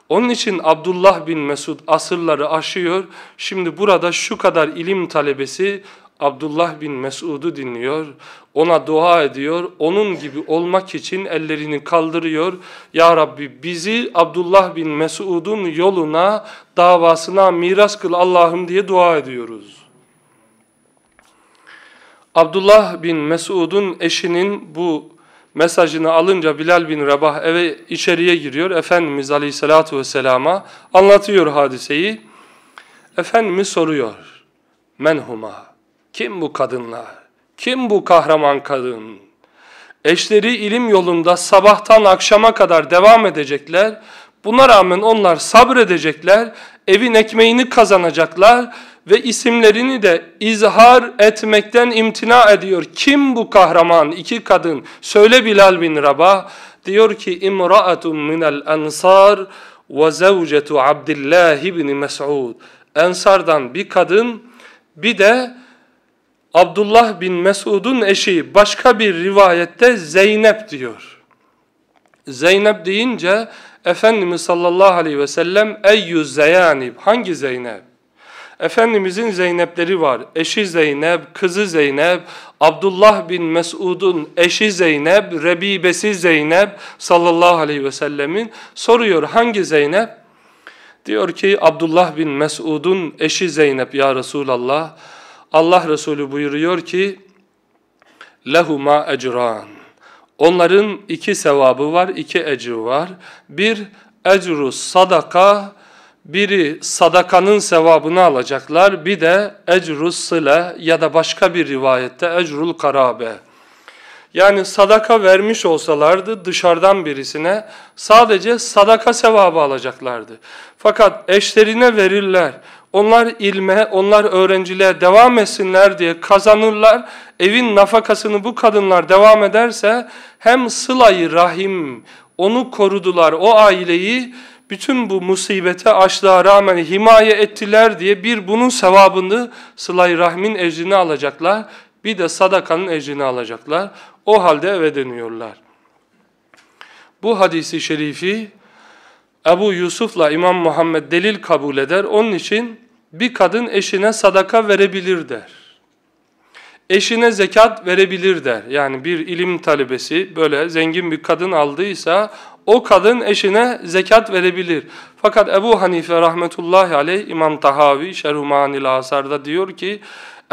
Onun için Abdullah bin Mesud asırları aşıyor. Şimdi burada şu kadar ilim talebesi Abdullah bin Mesud'u dinliyor, ona dua ediyor, onun gibi olmak için ellerini kaldırıyor. Ya Rabbi bizi Abdullah bin Mesud'un yoluna, davasına miras kıl Allah'ım diye dua ediyoruz. Abdullah bin Mesud'un eşinin bu mesajını alınca Bilal bin Rabah eve içeriye giriyor. Efendimiz Aleyhisselatü Vesselam'a anlatıyor hadiseyi. Efendimiz soruyor. Menhuma. Kim bu kadınlar? Kim bu kahraman kadın? Eşleri ilim yolunda sabahtan akşama kadar devam edecekler. Buna rağmen onlar sabredecekler, evin ekmeğini kazanacaklar ve isimlerini de izhar etmekten imtina ediyor. Kim bu kahraman? İki kadın. Söyle Bilal bin Rabah. Diyor ki imra'atun minel ensar ve zevcetu Abdullah ibn Mes'ud. Ensardan bir kadın bir de Abdullah bin Mes'ud'un eşi başka bir rivayette Zeynep diyor. Zeynep deyince Efendimiz sallallahu aleyhi ve sellem eyyü zeyanib hangi Zeynep? Efendimizin Zeynep'leri var. Eşi Zeynep, kızı Zeynep, Abdullah bin Mesud'un eşi Zeynep, Rebibesi Zeynep sallallahu aleyhi ve sellemin soruyor hangi Zeynep? Diyor ki Abdullah bin Mesud'un eşi Zeynep ya Resulallah. Allah Resulü buyuruyor ki lehuma ecran. Onların iki sevabı var, iki ecri var. Bir ecru sadaka biri sadakanın sevabını alacaklar, bir de ecrus sile ya da başka bir rivayette ecrul karabe. Yani sadaka vermiş olsalardı dışarıdan birisine sadece sadaka sevabı alacaklardı. Fakat eşlerine verirler. Onlar ilme, onlar öğrenciliğe devam etsinler diye kazanırlar. Evin nafakasını bu kadınlar devam ederse hem sılayı rahim, onu korudular, o aileyi bütün bu musibete açlığa rağmen himaye ettiler diye bir bunun sevabını sılay rahmin ecrini alacaklar. Bir de sadakanın ecrini alacaklar. O halde eve dönüyorlar. Bu hadisi şerifi Ebu Yusuf'la İmam Muhammed delil kabul eder. Onun için bir kadın eşine sadaka verebilir der. Eşine zekat verebilir der. Yani bir ilim talebesi böyle zengin bir kadın aldıysa o kadın eşine zekat verebilir. Fakat Ebu Hanife rahmetullahi aleyh İmam Tahavi Şerhumanil Asar'da diyor ki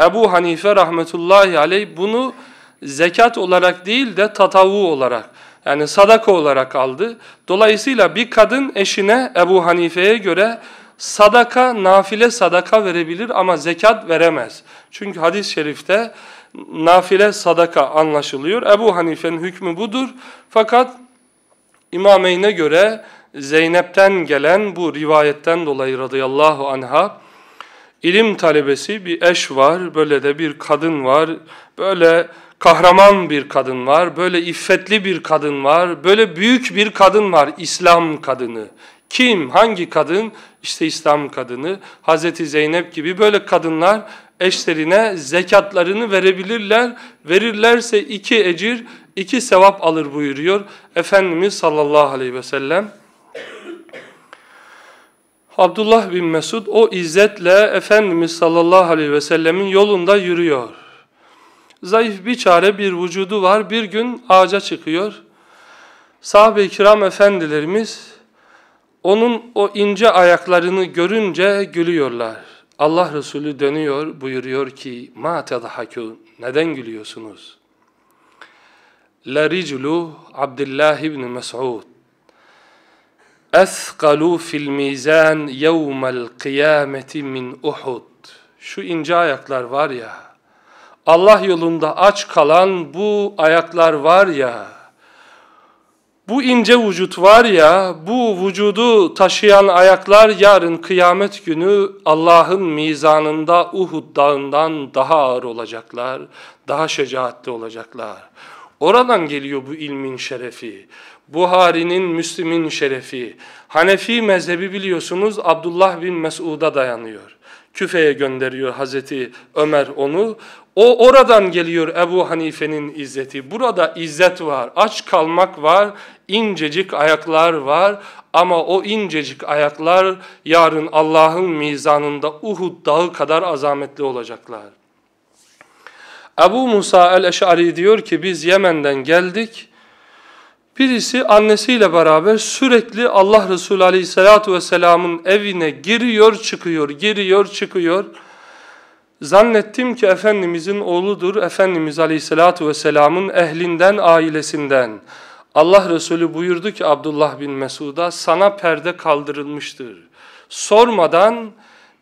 Ebu Hanife rahmetullahi aleyh bunu zekat olarak değil de tatavu olarak yani sadaka olarak aldı. Dolayısıyla bir kadın eşine Ebu Hanife'ye göre sadaka, nafile sadaka verebilir ama zekat veremez. Çünkü hadis-i şerifte nafile sadaka anlaşılıyor. Ebu Hanife'nin hükmü budur. Fakat İmameyn'e göre Zeynep'ten gelen bu rivayetten dolayı radıyallahu anha ilim talebesi bir eş var, böyle de bir kadın var, böyle kahraman bir kadın var, böyle iffetli bir kadın var, böyle büyük bir kadın var, İslam kadını. Kim, hangi kadın? İşte İslam kadını, Hazreti Zeynep gibi böyle kadınlar eşlerine zekatlarını verebilirler. Verirlerse iki ecir, iki sevap alır buyuruyor Efendimiz sallallahu aleyhi ve sellem. Abdullah bin Mesud o izzetle Efendimiz sallallahu aleyhi ve sellemin yolunda yürüyor. Zayıf bir çare bir vücudu var bir gün ağaca çıkıyor. Sahabe-i kiram efendilerimiz onun o ince ayaklarını görünce gülüyorlar. Allah Resulü dönüyor buyuruyor ki ma tedahakûn neden gülüyorsunuz? لرجل عبد الله بن مسعود اثقل في الميزان يوم القيامة من Uhud. Şu ince ayaklar var ya, Allah yolunda aç kalan bu ayaklar var ya, bu ince vücut var ya, bu vücudu taşıyan ayaklar yarın kıyamet günü Allah'ın mizanında Uhud dağından daha ağır olacaklar, daha şecaatli olacaklar. Oradan geliyor bu ilmin şerefi. Buhari'nin, Müslim'in şerefi. Hanefi mezhebi biliyorsunuz Abdullah bin Mesud'a dayanıyor. Küfe'ye gönderiyor Hazreti Ömer onu. O oradan geliyor Ebu Hanife'nin izzeti. Burada izzet var, aç kalmak var, incecik ayaklar var. Ama o incecik ayaklar yarın Allah'ın mizanında Uhud dağı kadar azametli olacaklar. Ebu Musa el-Eş'ari diyor ki biz Yemen'den geldik. Birisi annesiyle beraber sürekli Allah Resulü aleyhissalatu vesselamın evine giriyor çıkıyor, giriyor çıkıyor. Zannettim ki Efendimizin oğludur, Efendimiz aleyhissalatu vesselamın ehlinden, ailesinden. Allah Resulü buyurdu ki Abdullah bin Mesud'a sana perde kaldırılmıştır. Sormadan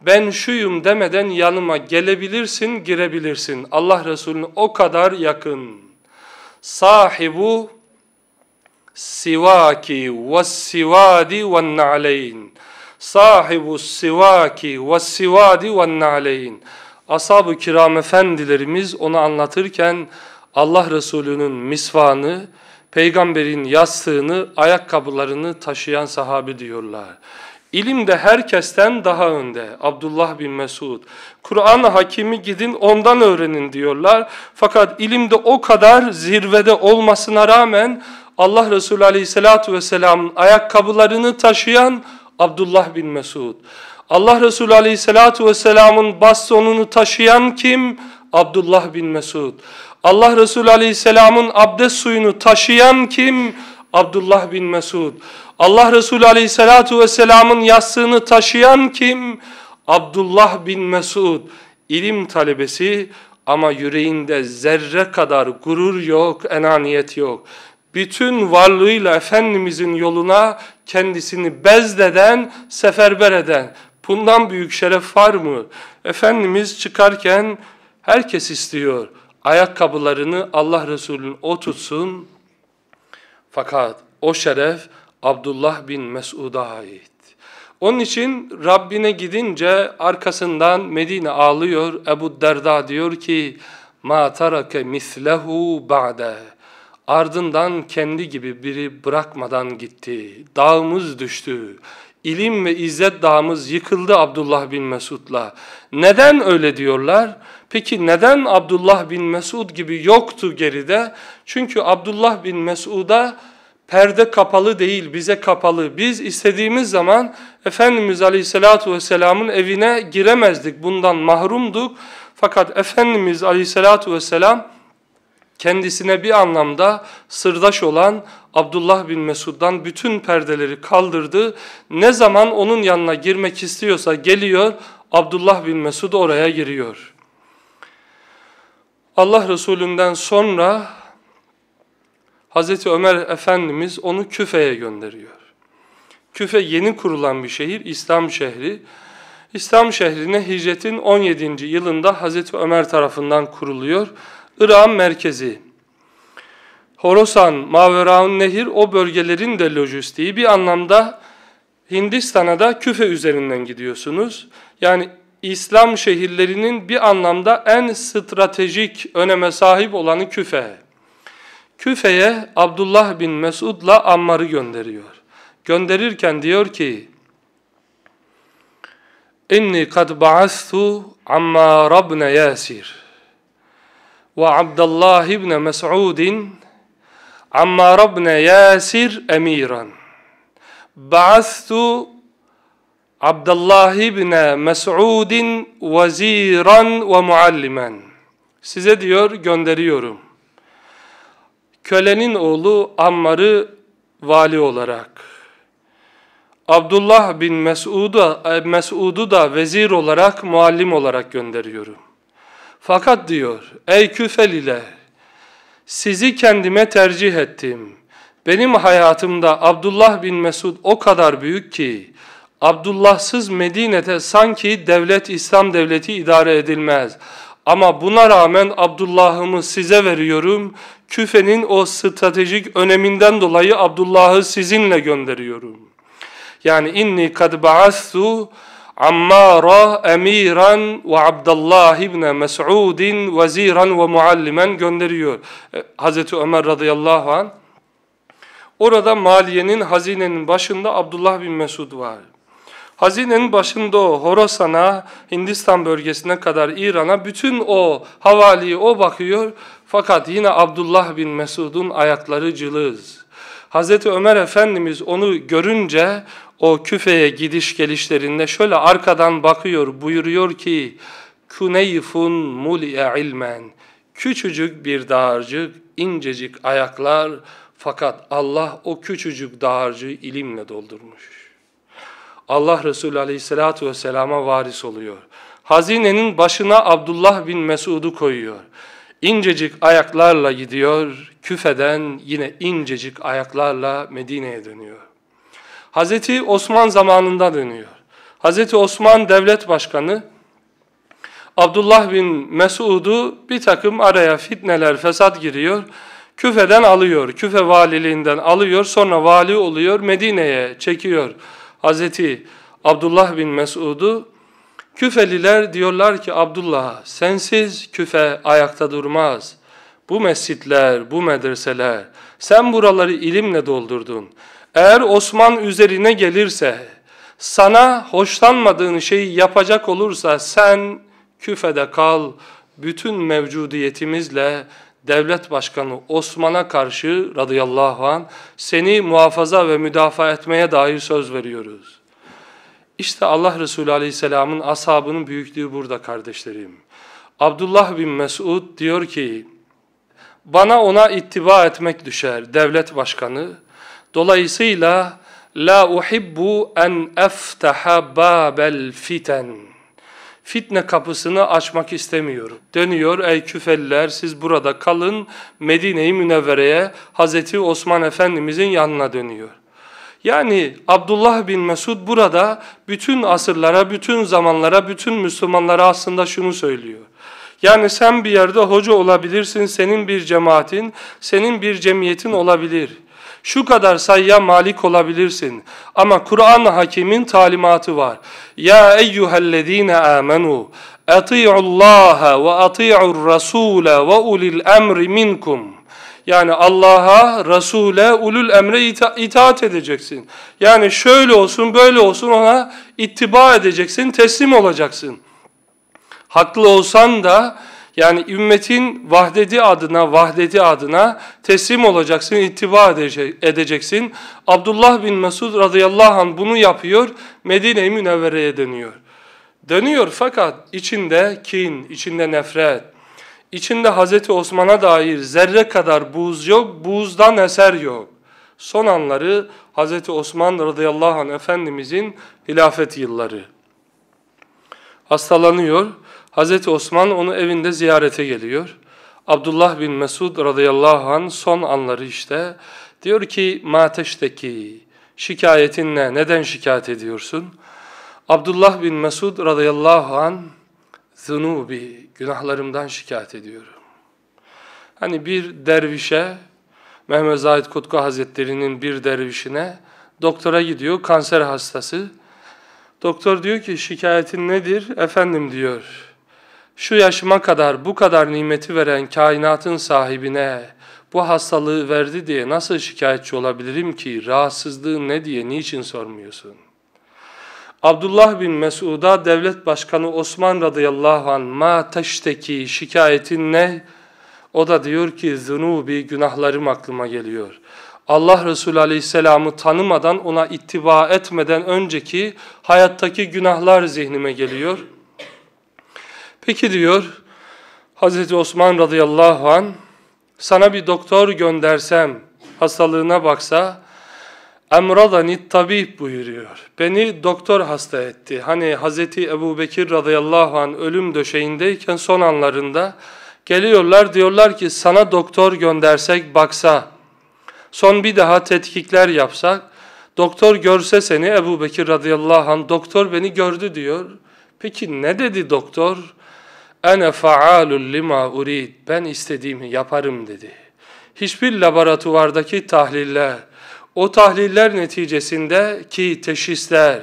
ben şuyum demeden yanıma gelebilirsin, girebilirsin. Allah Resulüne o kadar yakın. Sahibu Siwaki ve Siwadi ve na'leyn. Sahibu Siwaki ve Siwadi ve na'leyn. Ashab-ı kiram efendilerimiz onu anlatırken Allah Resulü'nün misvanı, peygamberin yastığını, ayakkabılarını taşıyan sahabi diyorlar. İlim de herkesten daha önde. Abdullah bin Mesud. kuran Hakimi gidin ondan öğrenin diyorlar. Fakat ilimde o kadar zirvede olmasına rağmen Allah Resulü Aleyhisselatü Vesselam ayakkabılarını taşıyan Abdullah bin Mesud. Allah Resulü Aleyhisselatü Vesselam'ın bastonunu taşıyan kim? Abdullah bin Mesud. Allah Resulü Aleyhisselam'ın abdest suyunu taşıyan kim? Abdullah bin Mesud. Allah Resulü aleyhissalatu vesselamın yastığını taşıyan kim? Abdullah bin Mesud ilim talebesi ama yüreğinde zerre kadar gurur yok, enaniyet yok. Bütün varlığıyla Efendimizin yoluna kendisini bezleden, seferber eden. Bundan büyük şeref var mı? Efendimiz çıkarken herkes istiyor. Ayakkabılarını Allah Resulü'nün o tutsun. Fakat o şeref Abdullah bin Mesud'a ait. Onun için Rabbine gidince arkasından Medine ağlıyor. Ebu Derda diyor ki ma tarake mislehu ba'de. Ardından kendi gibi biri bırakmadan gitti. Dağımız düştü. İlim ve izzet dağımız yıkıldı Abdullah bin Mesud'la. Neden öyle diyorlar? Peki neden Abdullah bin Mesud gibi yoktu geride? Çünkü Abdullah bin Mesud'a perde kapalı değil, bize kapalı. Biz istediğimiz zaman Efendimiz Aleyhisselatü Vesselam'ın evine giremezdik, bundan mahrumduk. Fakat Efendimiz Aleyhisselatü Vesselam kendisine bir anlamda sırdaş olan Abdullah bin Mesud'dan bütün perdeleri kaldırdı. Ne zaman onun yanına girmek istiyorsa geliyor, Abdullah bin Mesud oraya giriyor. Allah Resulü'nden sonra Hazreti Ömer Efendimiz onu Küfe'ye gönderiyor. Küfe yeni kurulan bir şehir, İslam şehri. İslam şehrine hicretin 17. yılında Hazreti Ömer tarafından kuruluyor. Irak'ın merkezi. Horosan, Maveraun Nehir o bölgelerin de lojistiği bir anlamda Hindistan'a da küfe üzerinden gidiyorsunuz. Yani İslam şehirlerinin bir anlamda en stratejik öneme sahip olanı Küfeye. Küfe'ye Abdullah bin Mesud'la Ammar'ı gönderiyor. Gönderirken diyor ki İnni kad ba'astu Ammar ibn Yasir ve Abdullah ibn Mes'ud Ammar ibn Yasir emiran. Ba'astu Abdullah ibn Mes'ud veziran ve muallimen. Size diyor gönderiyorum kölenin oğlu Ammar'ı vali olarak, Abdullah bin e, Mesud'u Mesud da vezir olarak, muallim olarak gönderiyorum. Fakat diyor, ey küfeliler, sizi kendime tercih ettim. Benim hayatımda Abdullah bin Mesud o kadar büyük ki, Abdullahsız Medine'de sanki devlet İslam devleti idare edilmez. Ama buna rağmen Abdullah'ımı size veriyorum. Küfe'nin o stratejik öneminden dolayı Abdullah'ı sizinle gönderiyorum. Yani inni kad ba'astu Ammara emiran ve Abdullah ibn Mes'udin veziran ve muallimen gönderiyor. E, Hazreti Ömer radıyallahu an. Orada maliyenin hazinenin başında Abdullah bin Mesud var. Hazinenin başında o Horasan'a, Hindistan bölgesine kadar İran'a bütün o havaliyi o bakıyor. Fakat yine Abdullah bin Mesud'un ayakları cılız. Hz. Ömer Efendimiz onu görünce o küfeye gidiş gelişlerinde şöyle arkadan bakıyor buyuruyor ki Kuneyfun muli'e ilmen Küçücük bir dağarcık, incecik ayaklar fakat Allah o küçücük dağarcığı ilimle doldurmuş. Allah Resulü Aleyhisselatü vesselama varis oluyor. Hazinenin başına Abdullah bin Mesud'u koyuyor incecik ayaklarla gidiyor, küfeden yine incecik ayaklarla Medine'ye dönüyor. Hazreti Osman zamanında dönüyor. Hazreti Osman devlet başkanı, Abdullah bin Mesud'u bir takım araya fitneler, fesat giriyor. Küfeden alıyor, küfe valiliğinden alıyor, sonra vali oluyor, Medine'ye çekiyor. Hazreti Abdullah bin Mesud'u Küfeliler diyorlar ki Abdullah sensiz küfe ayakta durmaz. Bu mescitler, bu medreseler, sen buraları ilimle doldurdun. Eğer Osman üzerine gelirse, sana hoşlanmadığın şeyi yapacak olursa sen küfede kal, bütün mevcudiyetimizle devlet başkanı Osman'a karşı radıyallahu an seni muhafaza ve müdafaa etmeye dair söz veriyoruz. İşte Allah Resulü Aleyhisselam'ın ashabının büyüklüğü burada kardeşlerim. Abdullah bin Mesud diyor ki, bana ona ittiba etmek düşer devlet başkanı. Dolayısıyla la uhibbu en eftaha babel fiten. Fitne kapısını açmak istemiyorum. Dönüyor ey küfeller siz burada kalın Medine-i Münevvere'ye Hazreti Osman Efendimizin yanına dönüyor. Yani Abdullah bin Mesud burada bütün asırlara, bütün zamanlara, bütün Müslümanlara aslında şunu söylüyor. Yani sen bir yerde hoca olabilirsin, senin bir cemaatin, senin bir cemiyetin olabilir. Şu kadar sayıya malik olabilirsin. Ama Kur'an-ı Hakim'in talimatı var. Ya eyyühellezine amenu ati'ullaha ve ati'ur rasule ve ulil emri minkum. Yani Allah'a, Resul'e, ulul emre ita itaat edeceksin. Yani şöyle olsun, böyle olsun ona ittiba edeceksin, teslim olacaksın. Haklı olsan da yani ümmetin vahdedi adına, vahdedi adına teslim olacaksın, ittiba edeceksin. Abdullah bin Mesud radıyallahu anh bunu yapıyor, Medine-i Münevvere'ye dönüyor. Dönüyor fakat içinde kin, içinde nefret, İçinde Hazreti Osman'a dair zerre kadar buz yok, buzdan eser yok. Son anları Hazreti Osman radıyallahu anh Efendimizin hilafet yılları. Hastalanıyor. Hazreti Osman onu evinde ziyarete geliyor. Abdullah bin Mesud radıyallahu anh son anları işte. Diyor ki Mateş'teki şikayetin ne? Neden şikayet ediyorsun? Abdullah bin Mesud radıyallahu an zunubi Günahlarımdan şikayet ediyorum. Hani bir dervişe, Mehmet Zahid Kutku Hazretleri'nin bir dervişine doktora gidiyor, kanser hastası. Doktor diyor ki şikayetin nedir? Efendim diyor, şu yaşıma kadar bu kadar nimeti veren kainatın sahibine bu hastalığı verdi diye nasıl şikayetçi olabilirim ki? Rahatsızlığın ne diye niçin sormuyorsun? Abdullah bin Mesud'a devlet başkanı Osman radıyallahu anh ma teşteki şikayetin ne? O da diyor ki zunubi günahlarım aklıma geliyor. Allah Resulü Aleyhisselam'ı tanımadan ona ittiba etmeden önceki hayattaki günahlar zihnime geliyor. Peki diyor Hazreti Osman radıyallahu an sana bir doktor göndersem hastalığına baksa Emradani tabip buyuruyor. Beni doktor hasta etti. Hani Hazreti Ebu Bekir radıyallahu an ölüm döşeğindeyken son anlarında geliyorlar diyorlar ki sana doktor göndersek baksa, son bir daha tetkikler yapsak, doktor görse seni Ebu Bekir radıyallahu an doktor beni gördü diyor. Peki ne dedi doktor? Ene faalul lima urid. Ben istediğimi yaparım dedi. Hiçbir laboratuvardaki tahliller, o tahliller neticesindeki teşhisler,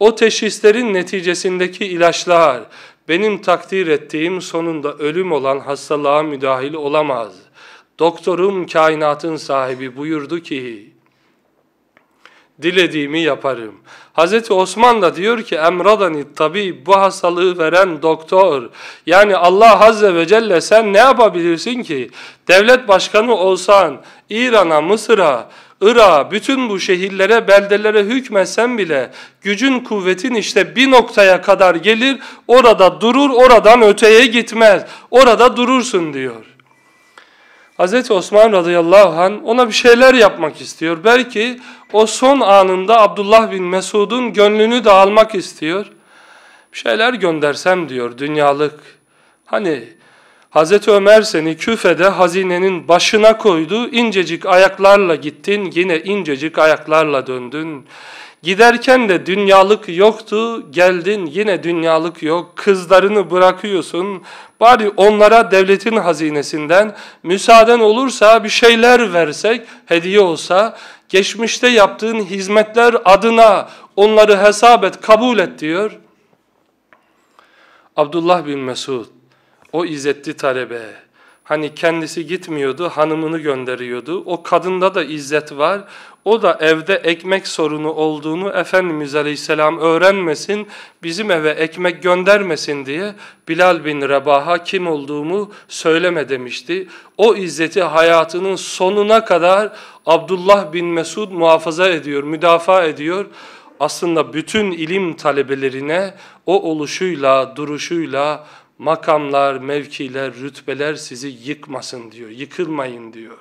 o teşhislerin neticesindeki ilaçlar, benim takdir ettiğim sonunda ölüm olan hastalığa müdahil olamaz. Doktorum kainatın sahibi buyurdu ki, dilediğimi yaparım. Hazreti Osman da diyor ki emradani tabi bu hastalığı veren doktor. Yani Allah Azze ve Celle sen ne yapabilirsin ki? Devlet başkanı olsan İran'a, Mısır'a, Irak'a, bütün bu şehirlere, beldelere hükmesen bile gücün, kuvvetin işte bir noktaya kadar gelir, orada durur, oradan öteye gitmez. Orada durursun diyor. Hz. Osman radıyallahu an ona bir şeyler yapmak istiyor. Belki o son anında Abdullah bin Mesud'un gönlünü de almak istiyor. Bir şeyler göndersem diyor dünyalık. Hani Hazreti Ömer seni küfede hazinenin başına koydu, incecik ayaklarla gittin, yine incecik ayaklarla döndün. Giderken de dünyalık yoktu, geldin yine dünyalık yok, kızlarını bırakıyorsun. Bari onlara devletin hazinesinden müsaaden olursa bir şeyler versek, hediye olsa, geçmişte yaptığın hizmetler adına onları hesap et, kabul et diyor. Abdullah bin Mesud o izzetli talebe. Hani kendisi gitmiyordu, hanımını gönderiyordu. O kadında da izzet var. O da evde ekmek sorunu olduğunu Efendimiz Aleyhisselam öğrenmesin, bizim eve ekmek göndermesin diye Bilal bin Rebaha kim olduğumu söyleme demişti. O izzeti hayatının sonuna kadar Abdullah bin Mesud muhafaza ediyor, müdafaa ediyor aslında bütün ilim talebelerine o oluşuyla, duruşuyla, makamlar, mevkiler, rütbeler sizi yıkmasın diyor, yıkılmayın diyor.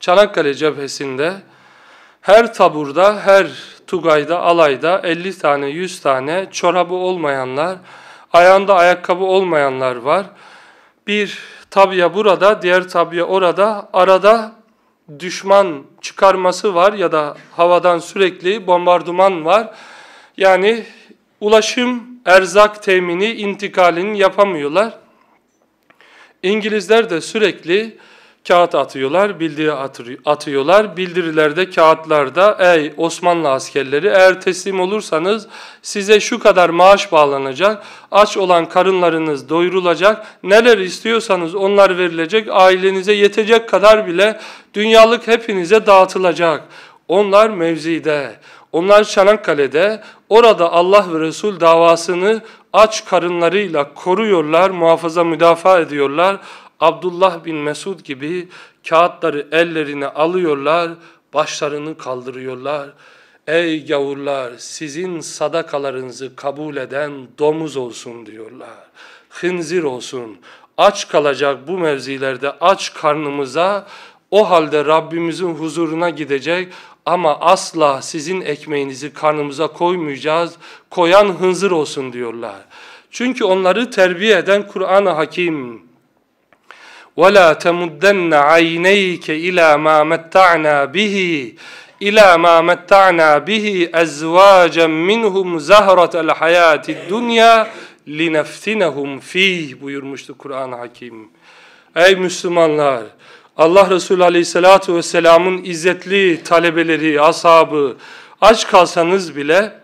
Çanakkale cephesinde her taburda, her tugayda, alayda 50 tane, 100 tane çorabı olmayanlar, ayağında ayakkabı olmayanlar var. Bir tabya burada, diğer tabya orada, arada düşman çıkarması var ya da havadan sürekli bombardıman var. Yani ulaşım erzak temini, intikalini yapamıyorlar. İngilizler de sürekli kağıt atıyorlar, bildiri atıyorlar. Bildirilerde, kağıtlarda ey Osmanlı askerleri eğer teslim olursanız size şu kadar maaş bağlanacak, aç olan karınlarınız doyurulacak, neler istiyorsanız onlar verilecek, ailenize yetecek kadar bile dünyalık hepinize dağıtılacak. Onlar mevzide, onlar Çanakkale'de orada Allah ve Resul davasını aç karınlarıyla koruyorlar, muhafaza müdafaa ediyorlar. Abdullah bin Mesud gibi kağıtları ellerine alıyorlar, başlarını kaldırıyorlar. Ey gavurlar sizin sadakalarınızı kabul eden domuz olsun diyorlar. Hınzir olsun. Aç kalacak bu mevzilerde aç karnımıza o halde Rabbimizin huzuruna gidecek ama asla sizin ekmeğinizi karnımıza koymayacağız, koyan hınzır olsun diyorlar. Çünkü onları terbiye eden Kur'an-ı Hakim. وَلَا تَمُدَّنَّ عَيْنَيْكَ اِلَى مَا مَتَّعْنَا بِهِ ila ma metta'na bihi ezvacen minhum zahratel hayati dunya lineftinehum fih buyurmuştu Kur'an-ı Hakim. Ey Müslümanlar! Allah Resulü Aleyhisselatü Vesselam'ın izzetli talebeleri, ashabı aç kalsanız bile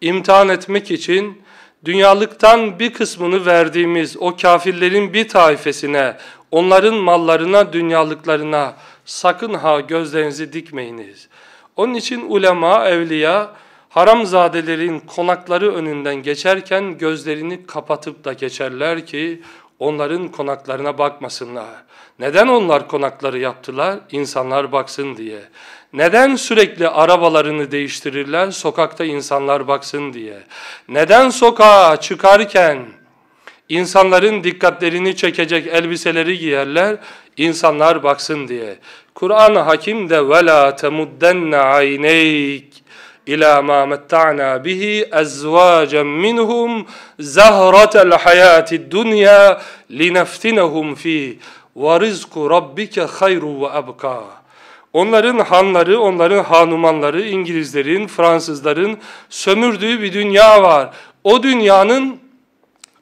imtihan etmek için dünyalıktan bir kısmını verdiğimiz o kafirlerin bir taifesine, onların mallarına, dünyalıklarına sakın ha gözlerinizi dikmeyiniz. Onun için ulema, evliya, haramzadelerin konakları önünden geçerken gözlerini kapatıp da geçerler ki onların konaklarına bakmasınlar. Neden onlar konakları yaptılar? İnsanlar baksın diye. Neden sürekli arabalarını değiştirirler? Sokakta insanlar baksın diye. Neden sokağa çıkarken insanların dikkatlerini çekecek elbiseleri giyerler? İnsanlar baksın diye. Kur'an-ı Hakim'de ve la temuddenne ayneyk ila ma metta'na bihi ezvacen minhum zahratel hayatid dunya lineftinehum fi. وَرِزْقُ رَبِّكَ خَيْرُ وَأَبْقَى Onların hanları, onların hanumanları, İngilizlerin, Fransızların sömürdüğü bir dünya var. O dünyanın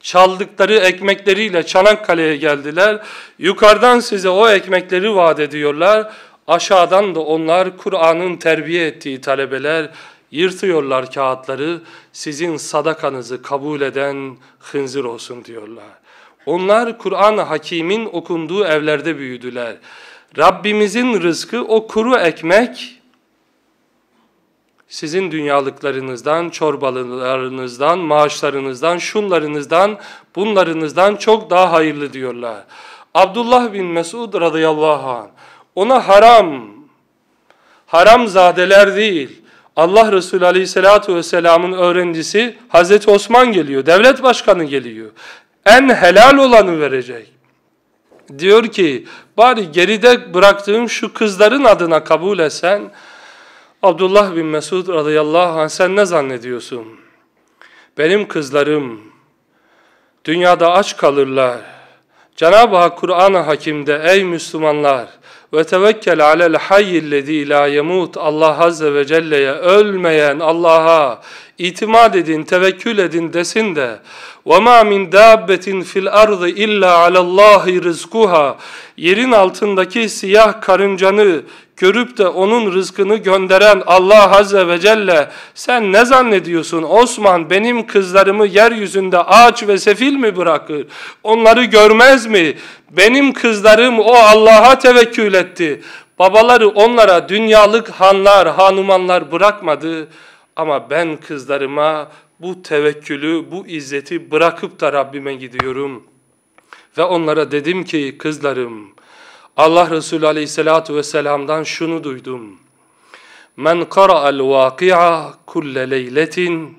çaldıkları ekmekleriyle Çanakkale'ye geldiler. Yukarıdan size o ekmekleri vaat ediyorlar. Aşağıdan da onlar Kur'an'ın terbiye ettiği talebeler yırtıyorlar kağıtları. Sizin sadakanızı kabul eden hınzır olsun diyorlar. Onlar Kur'an-ı Hakim'in okunduğu evlerde büyüdüler. Rabbimizin rızkı o kuru ekmek sizin dünyalıklarınızdan, çorbalarınızdan, maaşlarınızdan, şunlarınızdan, bunlarınızdan çok daha hayırlı diyorlar. Abdullah bin Mesud radıyallahu anh ona haram, haram zadeler değil, Allah Resulü Aleyhisselatü Vesselam'ın öğrencisi Hazreti Osman geliyor, devlet başkanı geliyor en helal olanı verecek. Diyor ki bari geride bıraktığım şu kızların adına kabul etsen Abdullah bin Mesud radıyallahu anh sen ne zannediyorsun? Benim kızlarım dünyada aç kalırlar. Cenab-ı Hak Kur'an-ı Hakim'de ey Müslümanlar ve tevekkel alel hayyillezî la yemut Allah Azze ve Celle'ye ölmeyen Allah'a itimat edin, tevekkül edin desin de Ve مِنْ دَابَّةٍ فِي الْأَرْضِ اِلَّا عَلَى اللّٰهِ رِزْقُهَا Yerin altındaki siyah karıncanı görüp de onun rızkını gönderen Allah Azze ve Celle sen ne zannediyorsun Osman benim kızlarımı yeryüzünde ağaç ve sefil mi bırakır? Onları görmez mi? Benim kızlarım o Allah'a tevekkül etti. Babaları onlara dünyalık hanlar, hanumanlar bırakmadı. Ama ben kızlarıma bu tevekkülü, bu izzeti bırakıp da Rabbime gidiyorum. Ve onlara dedim ki kızlarım Allah Resulü Aleyhisselatü vesselam'dan şunu duydum. Men qara'al vaki'a kulle leyletin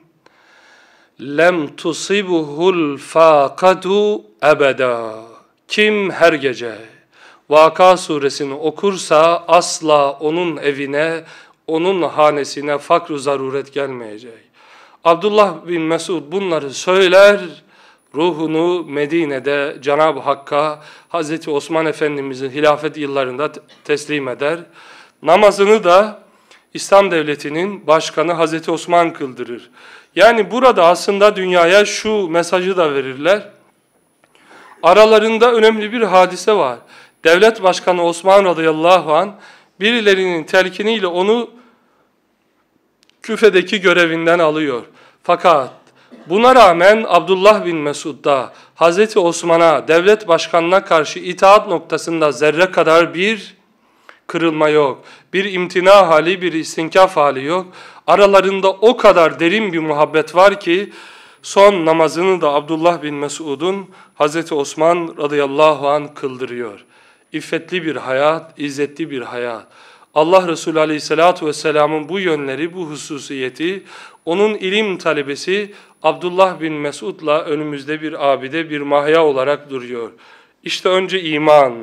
lem tusibuhul fakatu ebeda. Kim her gece Vaka suresini okursa asla onun evine, onun hanesine fakr zaruret gelmeyecek. Abdullah bin Mesud bunları söyler ruhunu Medine'de Cenab-ı Hakk'a Hazreti Osman Efendimiz'in hilafet yıllarında teslim eder. Namazını da İslam Devleti'nin başkanı Hazreti Osman kıldırır. Yani burada aslında dünyaya şu mesajı da verirler. Aralarında önemli bir hadise var. Devlet Başkanı Osman radıyallahu an birilerinin telkiniyle onu küfedeki görevinden alıyor. Fakat Buna rağmen Abdullah bin Mesud'da Hazreti Osman'a devlet başkanına karşı itaat noktasında zerre kadar bir kırılma yok. Bir imtina hali, bir istinkaf hali yok. Aralarında o kadar derin bir muhabbet var ki son namazını da Abdullah bin Mesud'un Hazreti Osman radıyallahu an kıldırıyor. İffetli bir hayat, izzetli bir hayat. Allah Resulü Aleyhisselatü Vesselam'ın bu yönleri, bu hususiyeti, onun ilim talebesi Abdullah bin Mesud'la önümüzde bir abide, bir mahya olarak duruyor. İşte önce iman,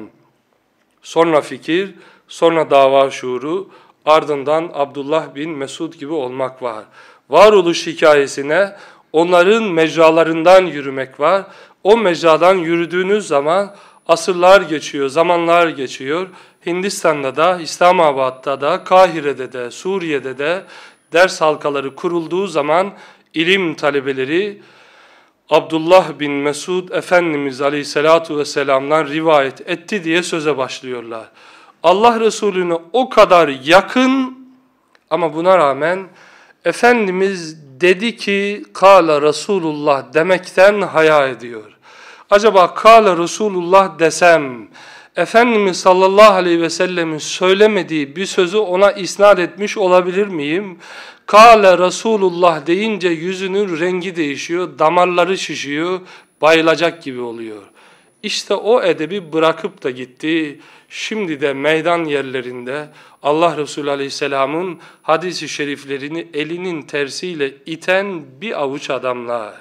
sonra fikir, sonra dava şuuru, ardından Abdullah bin Mesud gibi olmak var. Varoluş hikayesine onların mecralarından yürümek var. O mecradan yürüdüğünüz zaman asırlar geçiyor, zamanlar geçiyor. Hindistan'da da, İslamabad'da da, Kahire'de de, Suriye'de de ders halkaları kurulduğu zaman ilim talebeleri Abdullah bin Mesud Efendimiz Aleyhisselatu Vesselam'dan rivayet etti diye söze başlıyorlar. Allah Resulünü o kadar yakın ama buna rağmen Efendimiz dedi ki Kala Resulullah demekten haya ediyor. Acaba Kala Resulullah desem Efendimiz sallallahu aleyhi ve sellemin söylemediği bir sözü ona isnat etmiş olabilir miyim? Kale Resulullah deyince yüzünün rengi değişiyor, damarları şişiyor, bayılacak gibi oluyor. İşte o edebi bırakıp da gitti. Şimdi de meydan yerlerinde Allah Resulü Aleyhisselam'ın hadisi şeriflerini elinin tersiyle iten bir avuç adamlar.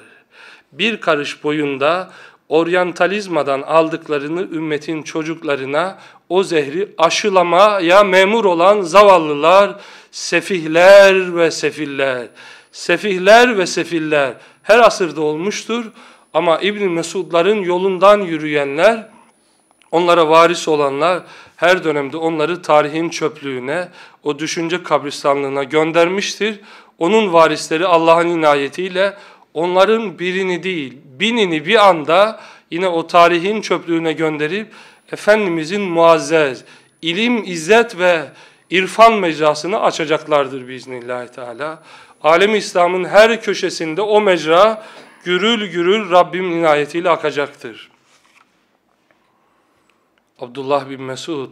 Bir karış boyunda oryantalizmadan aldıklarını ümmetin çocuklarına o zehri aşılamaya memur olan zavallılar, sefihler ve sefiller. Sefihler ve sefiller her asırda olmuştur ama İbn Mesudların yolundan yürüyenler, onlara varis olanlar her dönemde onları tarihin çöplüğüne, o düşünce kabristanlığına göndermiştir. Onun varisleri Allah'ın inayetiyle onların birini değil binini bir anda yine o tarihin çöplüğüne gönderip Efendimizin muazzez, ilim, izzet ve irfan mecrasını açacaklardır biiznillahü teala. Alem İslam'ın her köşesinde o mecra gürül gürül Rabbim inayetiyle akacaktır. Abdullah bin Mesud,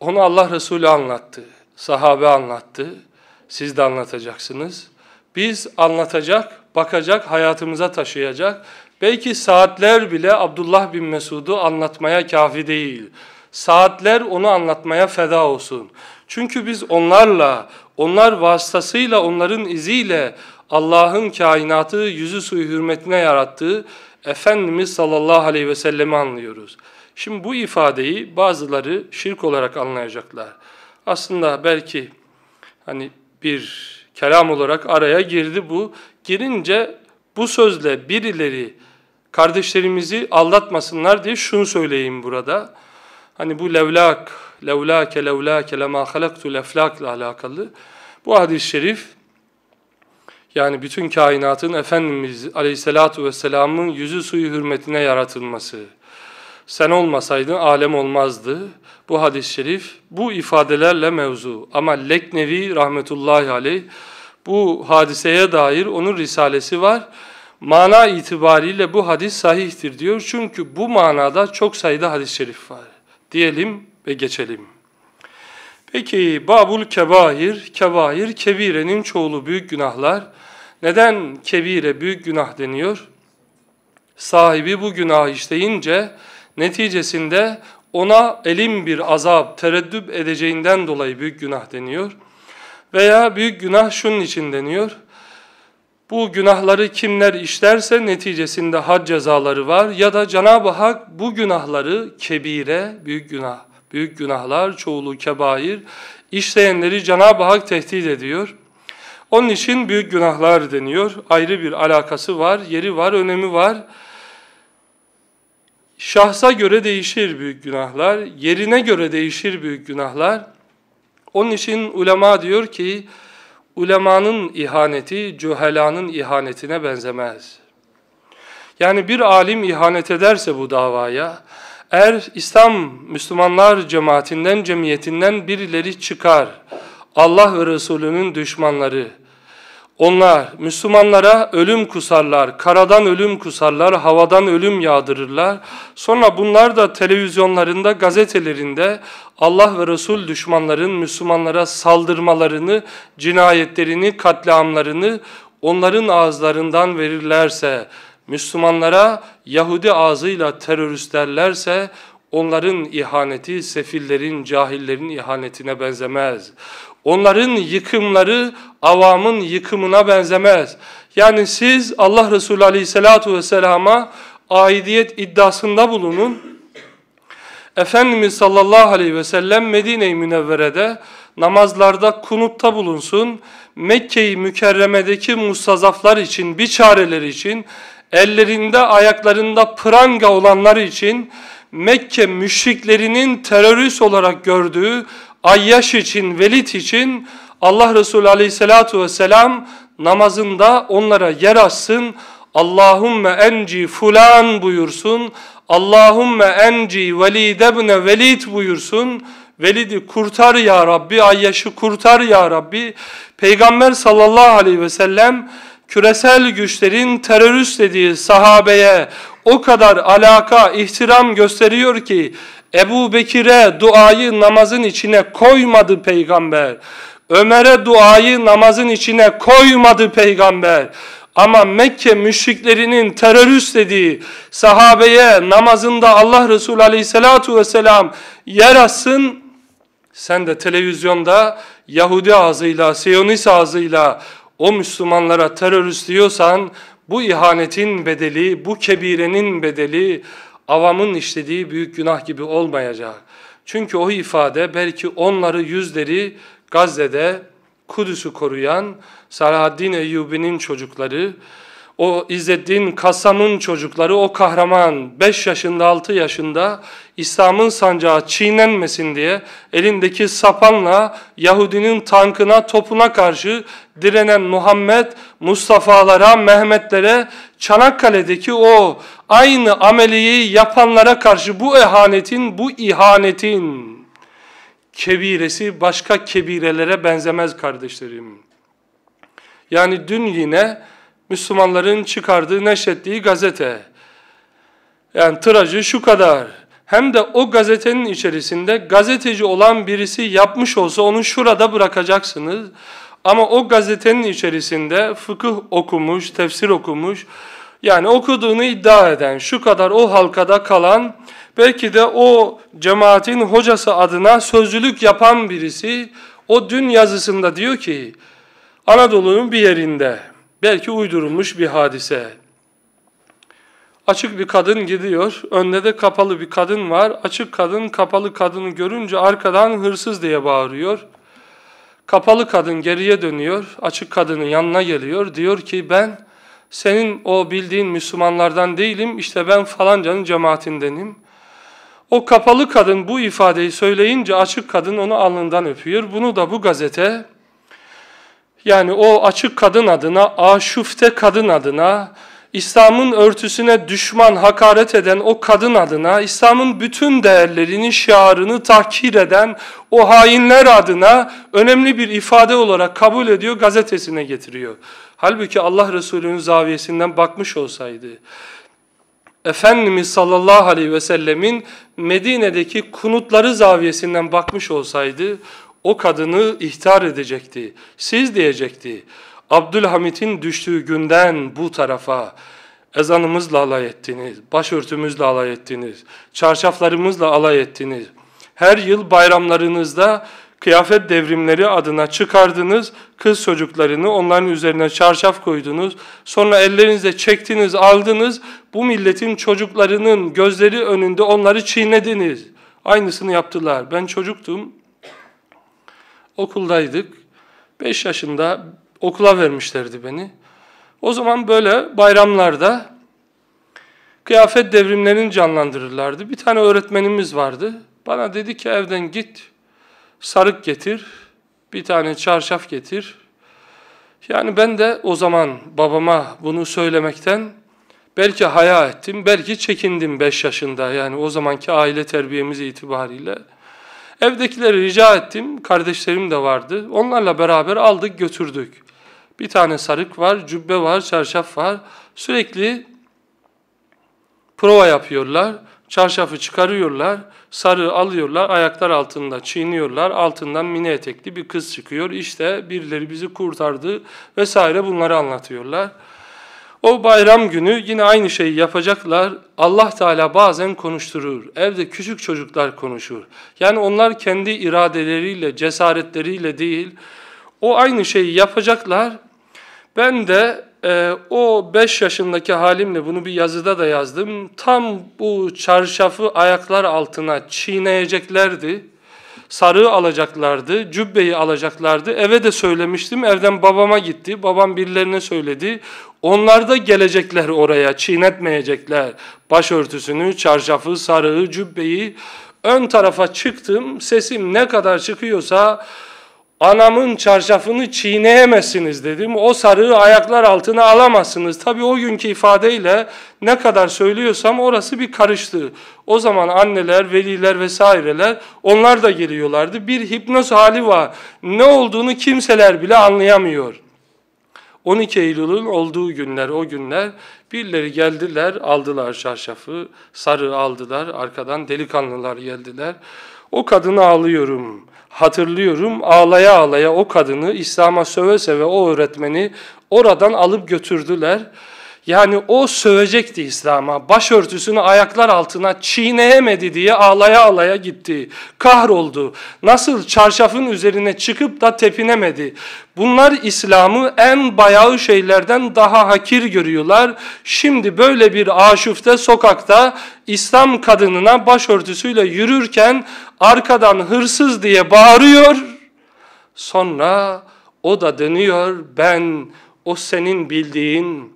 onu Allah Resulü anlattı, sahabe anlattı, siz de anlatacaksınız. Biz anlatacak, bakacak, hayatımıza taşıyacak. Belki saatler bile Abdullah bin Mesud'u anlatmaya kafi değil. Saatler onu anlatmaya feda olsun. Çünkü biz onlarla, onlar vasıtasıyla, onların iziyle Allah'ın kainatı yüzü suyu hürmetine yarattığı Efendimiz sallallahu aleyhi ve sellemi anlıyoruz. Şimdi bu ifadeyi bazıları şirk olarak anlayacaklar. Aslında belki hani bir kelam olarak araya girdi bu girince bu sözle birileri kardeşlerimizi aldatmasınlar diye şunu söyleyeyim burada. Hani bu levlak, levlake levlake lema halaktu leflakla alakalı. Bu hadis-i şerif yani bütün kainatın Efendimiz Aleyhisselatü Vesselam'ın yüzü suyu hürmetine yaratılması. Sen olmasaydın alem olmazdı. Bu hadis-i şerif bu ifadelerle mevzu. Ama Leknevi rahmetullahi aleyh bu hadiseye dair onun risalesi var. Mana itibariyle bu hadis sahihtir diyor. Çünkü bu manada çok sayıda hadis-i şerif var. Diyelim ve geçelim. Peki babul kebahir, kebahir, kebirenin çoğulu büyük günahlar. Neden kebire büyük günah deniyor? Sahibi bu günah işleyince neticesinde ona elim bir azap tereddüp edeceğinden dolayı büyük günah deniyor. Veya büyük günah şunun için deniyor. Bu günahları kimler işlerse neticesinde had cezaları var ya da Cenab-ı Hak bu günahları kebire, büyük günah, büyük günahlar, çoğulu kebair işleyenleri Cenab-ı Hak tehdit ediyor. Onun için büyük günahlar deniyor. Ayrı bir alakası var, yeri var, önemi var. Şahsa göre değişir büyük günahlar, yerine göre değişir büyük günahlar. Onun için ulema diyor ki, ulemanın ihaneti cühelanın ihanetine benzemez. Yani bir alim ihanet ederse bu davaya, eğer İslam Müslümanlar cemaatinden, cemiyetinden birileri çıkar, Allah ve Resulünün düşmanları, onlar Müslümanlara ölüm kusarlar, karadan ölüm kusarlar, havadan ölüm yağdırırlar. Sonra bunlar da televizyonlarında, gazetelerinde Allah ve Resul düşmanların Müslümanlara saldırmalarını, cinayetlerini, katliamlarını onların ağızlarından verirlerse, Müslümanlara Yahudi ağzıyla terörist derlerse Onların ihaneti sefillerin, cahillerin ihanetine benzemez. Onların yıkımları avamın yıkımına benzemez. Yani siz Allah Resulü Aleyhisselatü Vesselam'a aidiyet iddiasında bulunun. Efendimiz sallallahu aleyhi ve sellem Medine-i Münevvere'de namazlarda kunutta bulunsun. Mekke-i Mükerreme'deki mustazaflar için, biçareler için, ellerinde ayaklarında pranga olanlar için Mekke müşriklerinin terörist olarak gördüğü Ayyaş için, Velid için Allah Resulü aleyhissalatu vesselam namazında onlara yer açsın. Allahümme enci fulan buyursun. Allahümme enci velidebne ebne velid buyursun. Velid'i kurtar ya Rabbi, Ayyaş'ı kurtar ya Rabbi. Peygamber sallallahu aleyhi ve sellem küresel güçlerin terörist dediği sahabeye, o kadar alaka, ihtiram gösteriyor ki Ebu Bekir'e duayı namazın içine koymadı peygamber. Ömer'e duayı namazın içine koymadı peygamber. Ama Mekke müşriklerinin terörist dediği sahabeye namazında Allah Resulü aleyhissalatu vesselam yer atsın. Sen de televizyonda Yahudi ağzıyla, Siyonist ağzıyla o Müslümanlara terörist diyorsan bu ihanetin bedeli, bu kebirenin bedeli avamın işlediği büyük günah gibi olmayacak. Çünkü o ifade belki onları yüzleri Gazze'de Kudüs'ü koruyan Salahaddin Eyyubi'nin çocukları, o İzzeddin Kasam'ın çocukları o kahraman 5 yaşında 6 yaşında İslam'ın sancağı çiğnenmesin diye elindeki sapanla Yahudinin tankına topuna karşı direnen Muhammed Mustafa'lara Mehmet'lere Çanakkale'deki o aynı ameliyi yapanlara karşı bu ehanetin bu ihanetin kebiresi başka kebirelere benzemez kardeşlerim. Yani dün yine Müslümanların çıkardığı, neşrettiği gazete. Yani tirajı şu kadar. Hem de o gazetenin içerisinde gazeteci olan birisi yapmış olsa onu şurada bırakacaksınız. Ama o gazetenin içerisinde fıkıh okumuş, tefsir okumuş, yani okuduğunu iddia eden, şu kadar o halkada kalan, belki de o cemaatin hocası adına sözlülük yapan birisi, o dün yazısında diyor ki, Anadolu'nun bir yerinde, Belki uydurulmuş bir hadise. Açık bir kadın gidiyor, önde de kapalı bir kadın var. Açık kadın kapalı kadını görünce arkadan hırsız diye bağırıyor. Kapalı kadın geriye dönüyor, açık kadının yanına geliyor. Diyor ki ben senin o bildiğin Müslümanlardan değilim, İşte ben falancanın cemaatindenim. O kapalı kadın bu ifadeyi söyleyince açık kadın onu alnından öpüyor. Bunu da bu gazete yani o açık kadın adına, aşufte kadın adına, İslam'ın örtüsüne düşman hakaret eden o kadın adına, İslam'ın bütün değerlerini, şiarını tahkir eden o hainler adına önemli bir ifade olarak kabul ediyor, gazetesine getiriyor. Halbuki Allah Resulü'nün zaviyesinden bakmış olsaydı, Efendimiz sallallahu aleyhi ve sellemin Medine'deki kunutları zaviyesinden bakmış olsaydı, o kadını ihtar edecekti. Siz diyecekti. Abdülhamit'in düştüğü günden bu tarafa ezanımızla alay ettiniz, başörtümüzle alay ettiniz, çarşaflarımızla alay ettiniz. Her yıl bayramlarınızda kıyafet devrimleri adına çıkardınız, kız çocuklarını onların üzerine çarşaf koydunuz, sonra ellerinizle çektiniz, aldınız, bu milletin çocuklarının gözleri önünde onları çiğnediniz. Aynısını yaptılar. Ben çocuktum, okuldaydık. 5 yaşında okula vermişlerdi beni. O zaman böyle bayramlarda kıyafet devrimlerini canlandırırlardı. Bir tane öğretmenimiz vardı. Bana dedi ki evden git, sarık getir, bir tane çarşaf getir. Yani ben de o zaman babama bunu söylemekten belki haya ettim, belki çekindim 5 yaşında. Yani o zamanki aile terbiyemiz itibariyle. Evdekileri rica ettim. Kardeşlerim de vardı. Onlarla beraber aldık götürdük. Bir tane sarık var, cübbe var, çarşaf var. Sürekli prova yapıyorlar. Çarşafı çıkarıyorlar, sarı alıyorlar, ayaklar altında çiğniyorlar, altından mini etekli bir kız çıkıyor. İşte birileri bizi kurtardı vesaire bunları anlatıyorlar. O bayram günü yine aynı şeyi yapacaklar. Allah Teala bazen konuşturur. Evde küçük çocuklar konuşur. Yani onlar kendi iradeleriyle, cesaretleriyle değil, o aynı şeyi yapacaklar. Ben de e, o 5 yaşındaki halimle bunu bir yazıda da yazdım. Tam bu çarşafı ayaklar altına çiğneyeceklerdi sarığı alacaklardı, cübbeyi alacaklardı. Eve de söylemiştim, evden babama gitti, babam birilerine söyledi. Onlar da gelecekler oraya, çiğnetmeyecekler başörtüsünü, çarşafı, sarığı, cübbeyi. Ön tarafa çıktım, sesim ne kadar çıkıyorsa Anamın çarşafını çiğneyemezsiniz dedim. O sarığı ayaklar altına alamazsınız. Tabii o günkü ifadeyle ne kadar söylüyorsam orası bir karıştı. O zaman anneler, veliler vesaireler onlar da geliyorlardı. Bir hipnoz hali var. Ne olduğunu kimseler bile anlayamıyor. 12 Eylül'ün olduğu günler o günler birileri geldiler aldılar çarşafı sarı aldılar arkadan delikanlılar geldiler. O kadını ağlıyorum, hatırlıyorum, ağlaya ağlaya o kadını İslam'a söve ve o öğretmeni oradan alıp götürdüler. Yani o sövecekti İslam'a, başörtüsünü ayaklar altına çiğneyemedi diye ağlaya ağlaya gitti. Kahroldu. Nasıl çarşafın üzerine çıkıp da tepinemedi. Bunlar İslam'ı en bayağı şeylerden daha hakir görüyorlar. Şimdi böyle bir aşufte sokakta İslam kadınına başörtüsüyle yürürken arkadan hırsız diye bağırıyor. Sonra o da dönüyor ben o senin bildiğin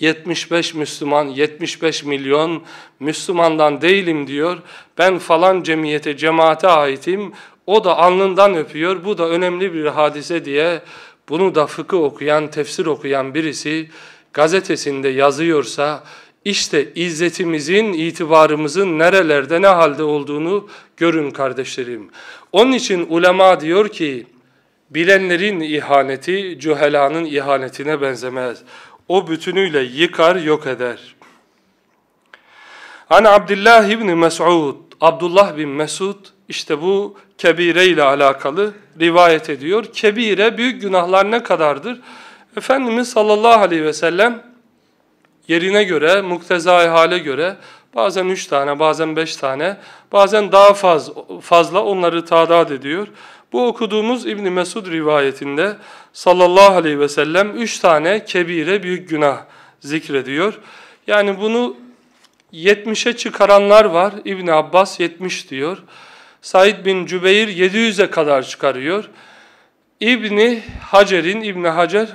75 Müslüman, 75 milyon Müslümandan değilim diyor. Ben falan cemiyete, cemaate aitim. O da alnından öpüyor. Bu da önemli bir hadise diye bunu da fıkıh okuyan, tefsir okuyan birisi gazetesinde yazıyorsa işte izzetimizin, itibarımızın nerelerde ne halde olduğunu görün kardeşlerim. Onun için ulema diyor ki bilenlerin ihaneti cühelanın ihanetine benzemez o bütünüyle yıkar yok eder. An Abdullah ibn Mes'ud, Abdullah bin Mesud işte bu kebire ile alakalı rivayet ediyor. Kebire büyük günahlar ne kadardır? Efendimiz sallallahu aleyhi ve sellem yerine göre, muktezai hale göre bazen üç tane, bazen beş tane, bazen daha fazla, fazla onları tadat ediyor. Bu okuduğumuz İbni Mesud rivayetinde sallallahu aleyhi ve sellem üç tane kebire büyük günah zikrediyor. Yani bunu 70'e çıkaranlar var. İbni Abbas 70 diyor. Said bin Cübeyr 700'e kadar çıkarıyor. İbni Hacer'in, İbni Hacer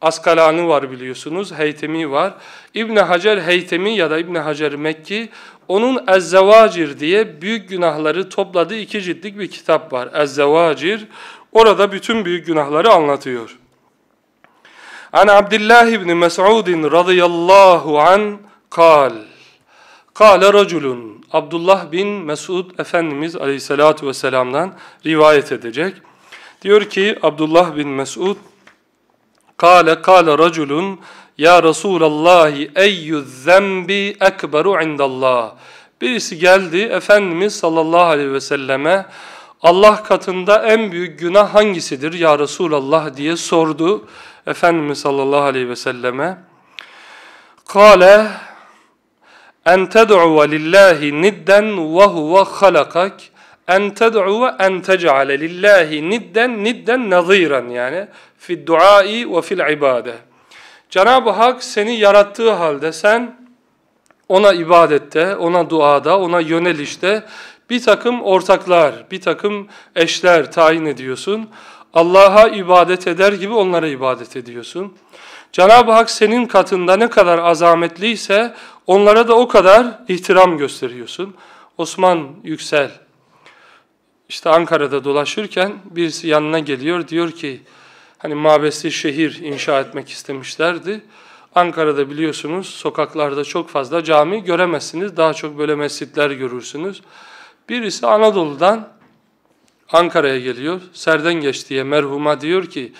Askalani var biliyorsunuz, Heytemi var. İbni Hacer Heytemi ya da İbni Hacer Mekki, onun Ezzevacir diye büyük günahları topladığı iki ciltlik bir kitap var. Ezzevacir, Orada bütün büyük günahları anlatıyor. An Abdullah ibn Mes'ud radıyallahu an kal. Kale raculun Abdullah bin Mes'ud Efendimiz aleyhissalatu vesselam'dan rivayet edecek. Diyor ki Abdullah bin Mes'ud Kale kale raculun ya Resulallahi eyyü zembi ekberu indallah. Birisi geldi Efendimiz sallallahu aleyhi ve selleme Allah katında en büyük günah hangisidir ya Resulallah diye sordu Efendimiz sallallahu aleyhi ve selleme. Kale en ted'uve lillahi nidden ve huve halakak en ted'uve en tec'ale lillahi nidden nidden naziran yani fi duai ve fil ibade. Cenab-ı Hak seni yarattığı halde sen ona ibadette, ona duada, ona yönelişte bir takım ortaklar, bir takım eşler tayin ediyorsun. Allah'a ibadet eder gibi onlara ibadet ediyorsun. Cenab-ı Hak senin katında ne kadar azametliyse onlara da o kadar ihtiram gösteriyorsun. Osman Yüksel işte Ankara'da dolaşırken birisi yanına geliyor diyor ki hani mabesi şehir inşa etmek istemişlerdi. Ankara'da biliyorsunuz sokaklarda çok fazla cami göremezsiniz. Daha çok böyle mescitler görürsünüz. Birisi Anadolu'dan Ankara'ya geliyor. Serden geç diye merhuma diyor ki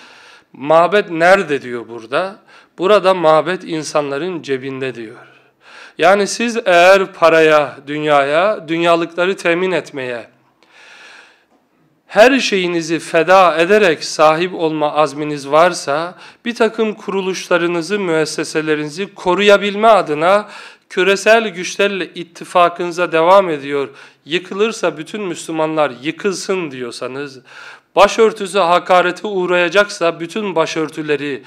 mabet nerede diyor burada. Burada mabet insanların cebinde diyor. Yani siz eğer paraya, dünyaya, dünyalıkları temin etmeye, her şeyinizi feda ederek sahip olma azminiz varsa, bir takım kuruluşlarınızı, müesseselerinizi koruyabilme adına küresel güçlerle ittifakınıza devam ediyor, yıkılırsa bütün Müslümanlar yıkılsın diyorsanız, başörtüsü hakarete uğrayacaksa bütün başörtüleri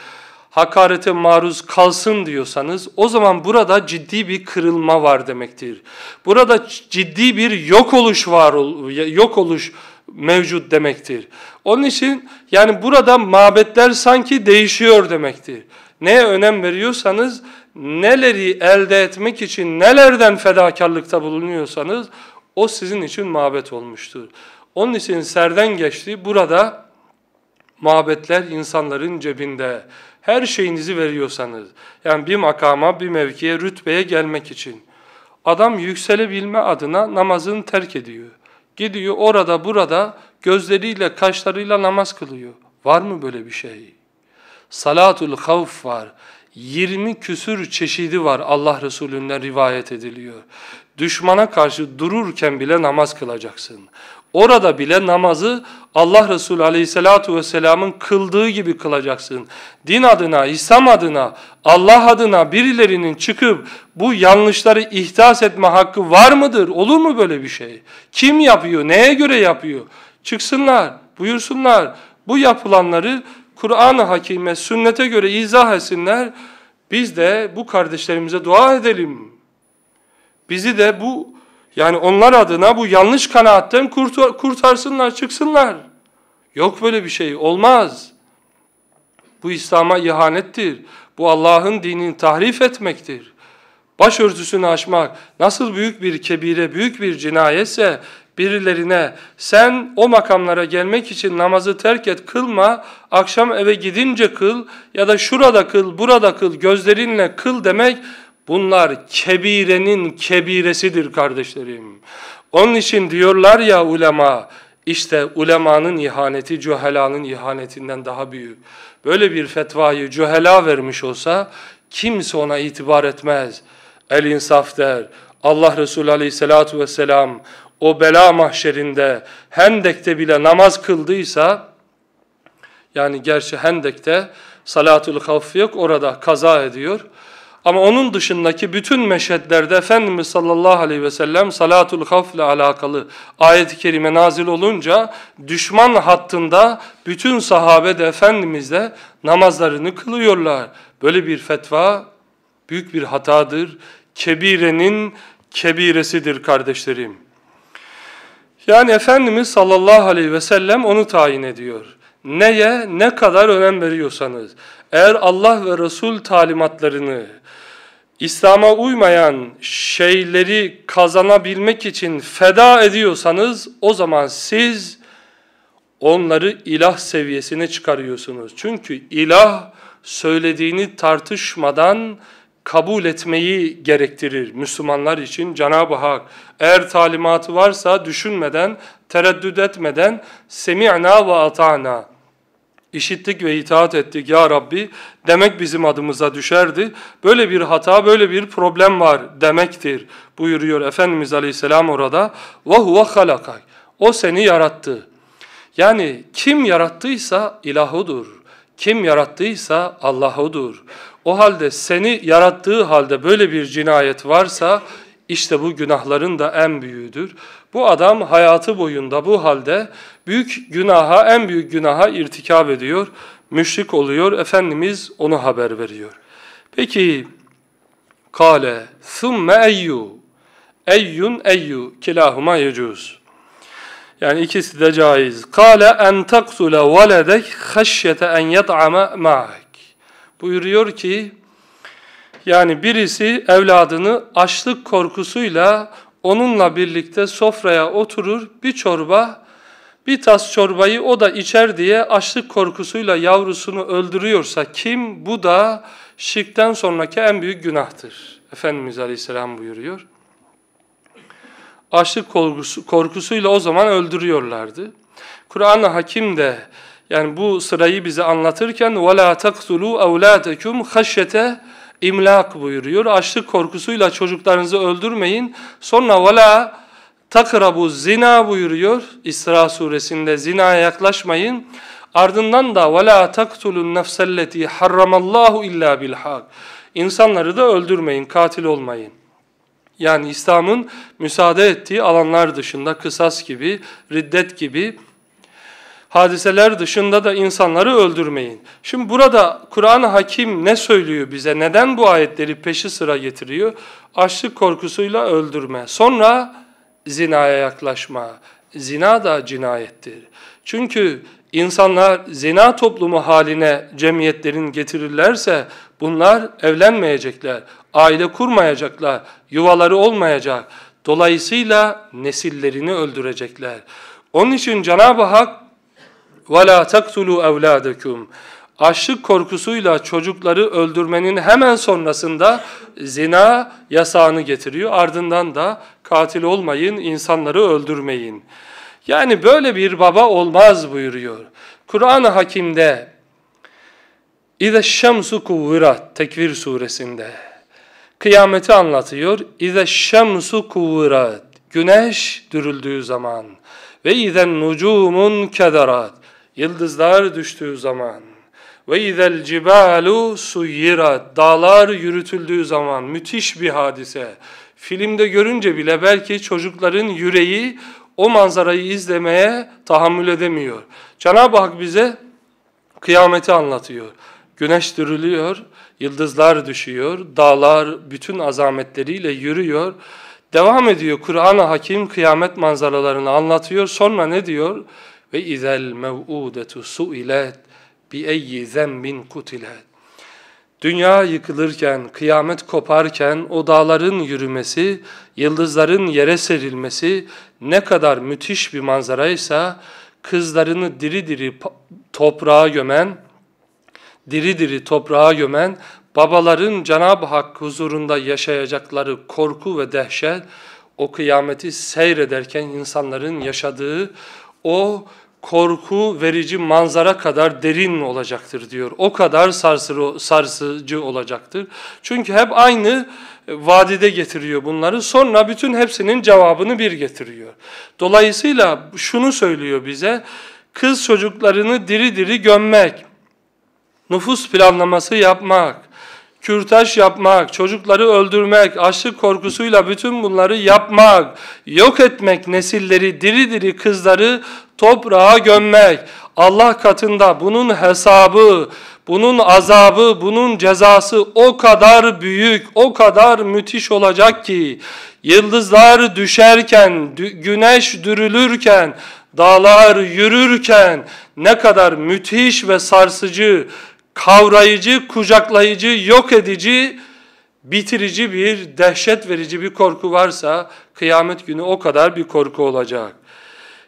hakarete maruz kalsın diyorsanız o zaman burada ciddi bir kırılma var demektir. Burada ciddi bir yok oluş var yok oluş mevcut demektir. Onun için yani burada mabetler sanki değişiyor demektir. Neye önem veriyorsanız, neleri elde etmek için nelerden fedakarlıkta bulunuyorsanız o sizin için mabet olmuştur. Onun için serden geçti. Burada mabetler insanların cebinde. Her şeyinizi veriyorsanız, yani bir makama, bir mevkiye, rütbeye gelmek için. Adam yükselebilme adına namazını terk ediyor. Gidiyor orada burada gözleriyle, kaşlarıyla namaz kılıyor. Var mı böyle bir şey? salatul havf var. 20 küsür çeşidi var Allah Resulü'nden rivayet ediliyor. Düşmana karşı dururken bile namaz kılacaksın. Orada bile namazı Allah Resulü Aleyhisselatü Vesselam'ın kıldığı gibi kılacaksın. Din adına, İslam adına, Allah adına birilerinin çıkıp bu yanlışları ihdas etme hakkı var mıdır? Olur mu böyle bir şey? Kim yapıyor? Neye göre yapıyor? Çıksınlar, buyursunlar. Bu yapılanları Kur'an-ı Hakim'e, sünnete göre izah etsinler. Biz de bu kardeşlerimize dua edelim. Bizi de bu yani onlar adına bu yanlış kanaatten kurtar, kurtarsınlar, çıksınlar. Yok böyle bir şey, olmaz. Bu İslam'a ihanettir. Bu Allah'ın dinini tahrif etmektir. Başörtüsünü aşmak nasıl büyük bir kebire, büyük bir cinayetse birilerine sen o makamlara gelmek için namazı terk et kılma, akşam eve gidince kıl ya da şurada kıl, burada kıl, gözlerinle kıl demek bunlar kebirenin kebiresidir kardeşlerim. Onun için diyorlar ya ulema, işte ulemanın ihaneti cühelanın ihanetinden daha büyük. Böyle bir fetvayı cühela vermiş olsa kimse ona itibar etmez. El insaf der. Allah Resulü aleyhissalatu vesselam o bela mahşerinde Hendek'te bile namaz kıldıysa yani gerçi Hendek'te salatul havf yok orada kaza ediyor. Ama onun dışındaki bütün meşhedlerde Efendimiz sallallahu aleyhi ve sellem salatul havf ile alakalı ayet-i kerime nazil olunca düşman hattında bütün sahabe de Efendimiz de namazlarını kılıyorlar. Böyle bir fetva büyük bir hatadır. Kebirenin kebiresidir kardeşlerim. Yani Efendimiz sallallahu aleyhi ve sellem onu tayin ediyor. Neye ne kadar önem veriyorsanız, eğer Allah ve Resul talimatlarını, İslam'a uymayan şeyleri kazanabilmek için feda ediyorsanız, o zaman siz onları ilah seviyesine çıkarıyorsunuz. Çünkü ilah söylediğini tartışmadan, kabul etmeyi gerektirir Müslümanlar için Cenab-ı Hak. Eğer talimatı varsa düşünmeden, tereddüt etmeden semi'na ve ata'na işittik ve itaat ettik ya Rabbi demek bizim adımıza düşerdi. Böyle bir hata, böyle bir problem var demektir buyuruyor Efendimiz Aleyhisselam orada. Ve huve halakak. O seni yarattı. Yani kim yarattıysa ilahudur. Kim yarattıysa Allahudur. O halde seni yarattığı halde böyle bir cinayet varsa işte bu günahların da en büyüğüdür. Bu adam hayatı boyunda bu halde büyük günaha, en büyük günaha irtikab ediyor, müşrik oluyor. Efendimiz onu haber veriyor. Peki, kale thumme eyyu, eyyun eyyu, kilahuma yecuz. Yani ikisi de caiz. Kale en taksule veledek haşyete en yet'ame ma'ah buyuruyor ki yani birisi evladını açlık korkusuyla onunla birlikte sofraya oturur bir çorba bir tas çorbayı o da içer diye açlık korkusuyla yavrusunu öldürüyorsa kim? Bu da şirkten sonraki en büyük günahtır. Efendimiz Aleyhisselam buyuruyor. Açlık korkusu, korkusuyla o zaman öldürüyorlardı. Kur'an-ı Hakim de yani bu sırayı bize anlatırken وَلَا تَقْتُلُوا اَوْلَاتَكُمْ خَشْيَةَ imlak buyuruyor. Açlık korkusuyla çocuklarınızı öldürmeyin. Sonra vela takrabu zina buyuruyor. İsra suresinde zinaya yaklaşmayın. Ardından da vela taktulun nefselleti harramallahu illa bil hak. İnsanları da öldürmeyin, katil olmayın. Yani İslam'ın müsaade ettiği alanlar dışında kısas gibi, riddet gibi hadiseler dışında da insanları öldürmeyin. Şimdi burada Kur'an-ı Hakim ne söylüyor bize? Neden bu ayetleri peşi sıra getiriyor? Açlık korkusuyla öldürme. Sonra zinaya yaklaşma. Zina da cinayettir. Çünkü insanlar zina toplumu haline cemiyetlerin getirirlerse bunlar evlenmeyecekler, aile kurmayacaklar, yuvaları olmayacak. Dolayısıyla nesillerini öldürecekler. Onun için Cenab-ı Hak وَلَا تَقْتُلُوا اَوْلَادَكُمْ Açlık korkusuyla çocukları öldürmenin hemen sonrasında zina yasağını getiriyor. Ardından da katil olmayın, insanları öldürmeyin. Yani böyle bir baba olmaz buyuruyor. Kur'an-ı Hakim'de İze şemsu kuvvirat Tekvir suresinde kıyameti anlatıyor. İze şemsu kuvvirat güneş dürüldüğü zaman ve izen nucumun kederat Yıldızlar düştüğü zaman ve izel cibalu suyirat dağlar yürütüldüğü zaman müthiş bir hadise. Filmde görünce bile belki çocukların yüreği o manzarayı izlemeye tahammül edemiyor. Cenab-ı Hak bize kıyameti anlatıyor. Güneş dürülüyor, yıldızlar düşüyor, dağlar bütün azametleriyle yürüyor. Devam ediyor Kur'an-ı Hakim kıyamet manzaralarını anlatıyor. Sonra ne diyor? Ve izel mev'udetu su'ilet bi eyyi zembin kutilet. Dünya yıkılırken, kıyamet koparken o dağların yürümesi, yıldızların yere serilmesi ne kadar müthiş bir manzaraysa kızlarını diri diri toprağa gömen, diri diri toprağa gömen babaların Cenab-ı Hak huzurunda yaşayacakları korku ve dehşet o kıyameti seyrederken insanların yaşadığı o korku verici manzara kadar derin olacaktır diyor. O kadar sarsırı, sarsıcı olacaktır. Çünkü hep aynı e, vadide getiriyor bunları. Sonra bütün hepsinin cevabını bir getiriyor. Dolayısıyla şunu söylüyor bize. Kız çocuklarını diri diri gömmek, nüfus planlaması yapmak, kürtaj yapmak, çocukları öldürmek, açlık korkusuyla bütün bunları yapmak, yok etmek nesilleri, diri diri kızları toprağa gömmek, Allah katında bunun hesabı, bunun azabı, bunun cezası o kadar büyük, o kadar müthiş olacak ki, yıldızlar düşerken, güneş dürülürken, dağlar yürürken ne kadar müthiş ve sarsıcı, kavrayıcı, kucaklayıcı, yok edici, bitirici bir, dehşet verici bir korku varsa kıyamet günü o kadar bir korku olacak.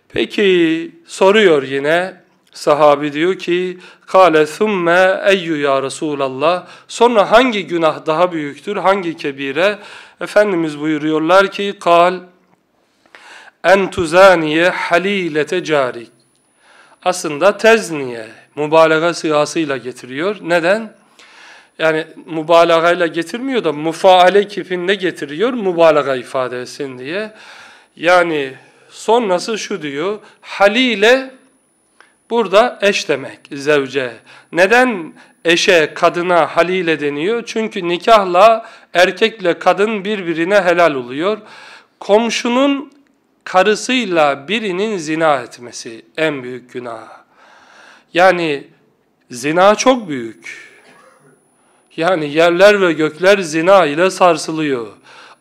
Peki soruyor yine sahabi diyor ki kâle thumme eyyü ya Resulallah sonra hangi günah daha büyüktür hangi kebire Efendimiz buyuruyorlar ki kal en tuzaniye halilete carik aslında tezniye, mübalağa sıyasıyla getiriyor. Neden? Yani mübalağayla getirmiyor da mufaale kifinde getiriyor mübalağa ifade etsin diye. Yani sonrası şu diyor, Halile burada eş demek, zevce. Neden eşe, kadına halile deniyor? Çünkü nikahla erkekle kadın birbirine helal oluyor. Komşunun karısıyla birinin zina etmesi en büyük günah. Yani zina çok büyük. Yani yerler ve gökler zina ile sarsılıyor.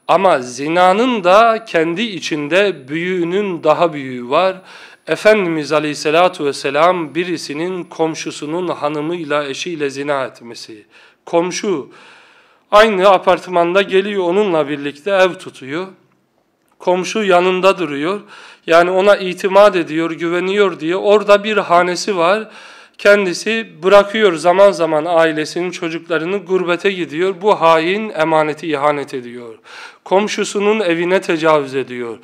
Ama zinanın da kendi içinde büyüğünün daha büyüğü var. Efendimiz Aleyhisselatü Vesselam birisinin komşusunun hanımıyla eşiyle zina etmesi. Komşu aynı apartmanda geliyor onunla birlikte ev tutuyor komşu yanında duruyor. Yani ona itimat ediyor, güveniyor diye orada bir hanesi var. Kendisi bırakıyor zaman zaman ailesinin çocuklarını gurbete gidiyor. Bu hain emaneti ihanet ediyor. Komşusunun evine tecavüz ediyor.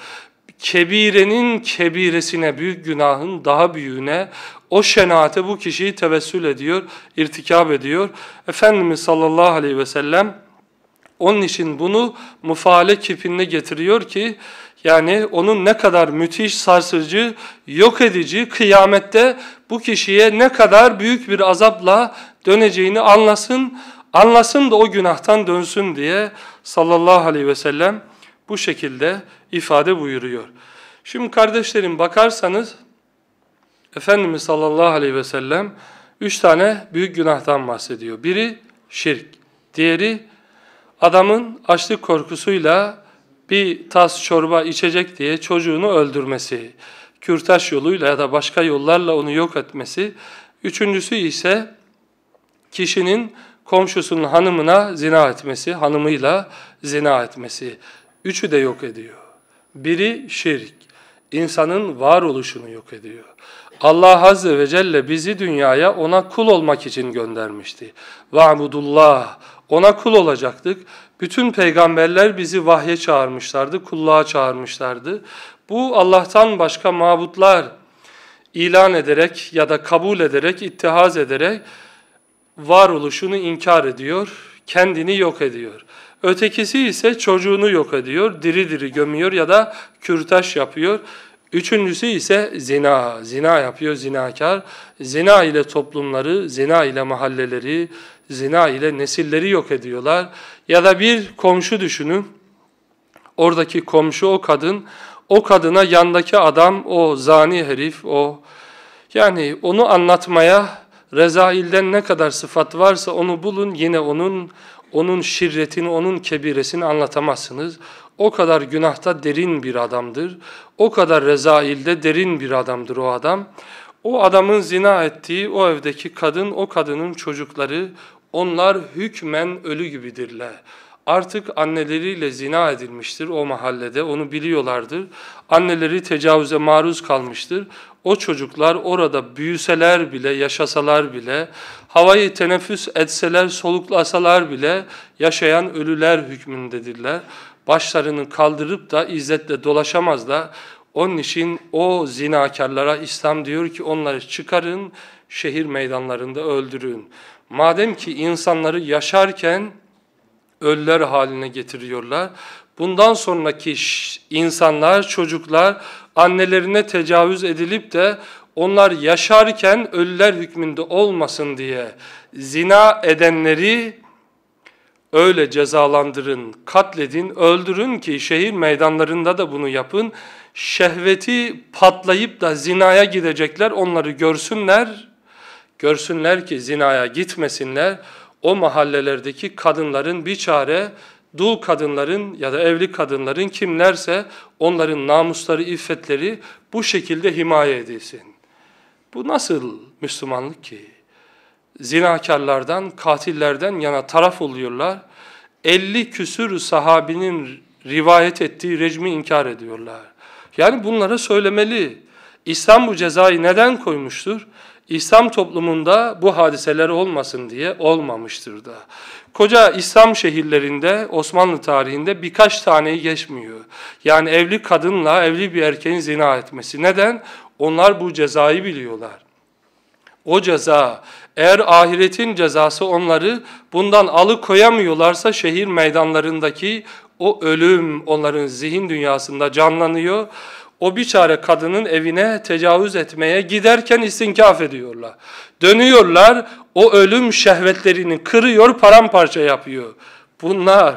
Kebirenin kebiresine, büyük günahın daha büyüğüne o şenaate bu kişiyi tevessül ediyor, irtikap ediyor. Efendimiz sallallahu aleyhi ve sellem onun için bunu mufale kipinde getiriyor ki yani onun ne kadar müthiş, sarsıcı, yok edici, kıyamette bu kişiye ne kadar büyük bir azapla döneceğini anlasın, anlasın da o günahtan dönsün diye sallallahu aleyhi ve sellem bu şekilde ifade buyuruyor. Şimdi kardeşlerim bakarsanız Efendimiz sallallahu aleyhi ve sellem üç tane büyük günahtan bahsediyor. Biri şirk, diğeri adamın açlık korkusuyla bir tas çorba içecek diye çocuğunu öldürmesi, kürtaş yoluyla ya da başka yollarla onu yok etmesi, üçüncüsü ise kişinin komşusunun hanımına zina etmesi, hanımıyla zina etmesi. Üçü de yok ediyor. Biri şirk, insanın varoluşunu yok ediyor. Allah Azze ve Celle bizi dünyaya ona kul olmak için göndermişti. وَعْبُدُ اللّٰهِ ona kul olacaktık. Bütün peygamberler bizi vahye çağırmışlardı, kulluğa çağırmışlardı. Bu Allah'tan başka mabutlar ilan ederek ya da kabul ederek, ittihaz ederek varoluşunu inkar ediyor, kendini yok ediyor. Ötekisi ise çocuğunu yok ediyor, diri diri gömüyor ya da kürtaş yapıyor. Üçüncüsü ise zina. Zina yapıyor, zinakar. Zina ile toplumları, zina ile mahalleleri, zina ile nesilleri yok ediyorlar. Ya da bir komşu düşünün. Oradaki komşu o kadın, o kadına yandaki adam o zani herif o yani onu anlatmaya rezailden ne kadar sıfat varsa onu bulun yine onun onun şirretini, onun kebiresini anlatamazsınız. O kadar günahta derin bir adamdır. O kadar rezailde derin bir adamdır o adam. O adamın zina ettiği o evdeki kadın, o kadının çocukları, onlar hükmen ölü gibidirler. Artık anneleriyle zina edilmiştir o mahallede, onu biliyorlardır. Anneleri tecavüze maruz kalmıştır. O çocuklar orada büyüseler bile, yaşasalar bile, havayı teneffüs etseler, soluklasalar bile yaşayan ölüler hükmündedirler. Başlarını kaldırıp da izzetle dolaşamazlar. Onun için o zinakarlara İslam diyor ki onları çıkarın, şehir meydanlarında öldürün. Madem ki insanları yaşarken öller haline getiriyorlar. Bundan sonraki insanlar, çocuklar annelerine tecavüz edilip de onlar yaşarken ölüler hükmünde olmasın diye zina edenleri öyle cezalandırın, katledin, öldürün ki şehir meydanlarında da bunu yapın. Şehveti patlayıp da zinaya gidecekler onları görsünler Görsünler ki zinaya gitmesinler. O mahallelerdeki kadınların bir çare dul kadınların ya da evli kadınların kimlerse onların namusları, iffetleri bu şekilde himaye edilsin. Bu nasıl Müslümanlık ki? Zinakarlardan, katillerden yana taraf oluyorlar. 50 küsür sahabinin rivayet ettiği rejimi inkar ediyorlar. Yani bunlara söylemeli. İslam bu cezayı neden koymuştur? İslam toplumunda bu hadiseler olmasın diye olmamıştır da. Koca İslam şehirlerinde Osmanlı tarihinde birkaç taneyi geçmiyor. Yani evli kadınla evli bir erkeğin zina etmesi. Neden? Onlar bu cezayı biliyorlar. O ceza eğer ahiretin cezası onları bundan alıkoyamıyorlarsa şehir meydanlarındaki o ölüm onların zihin dünyasında canlanıyor o biçare kadının evine tecavüz etmeye giderken istinkaf ediyorlar. Dönüyorlar, o ölüm şehvetlerini kırıyor, paramparça yapıyor. Bunlar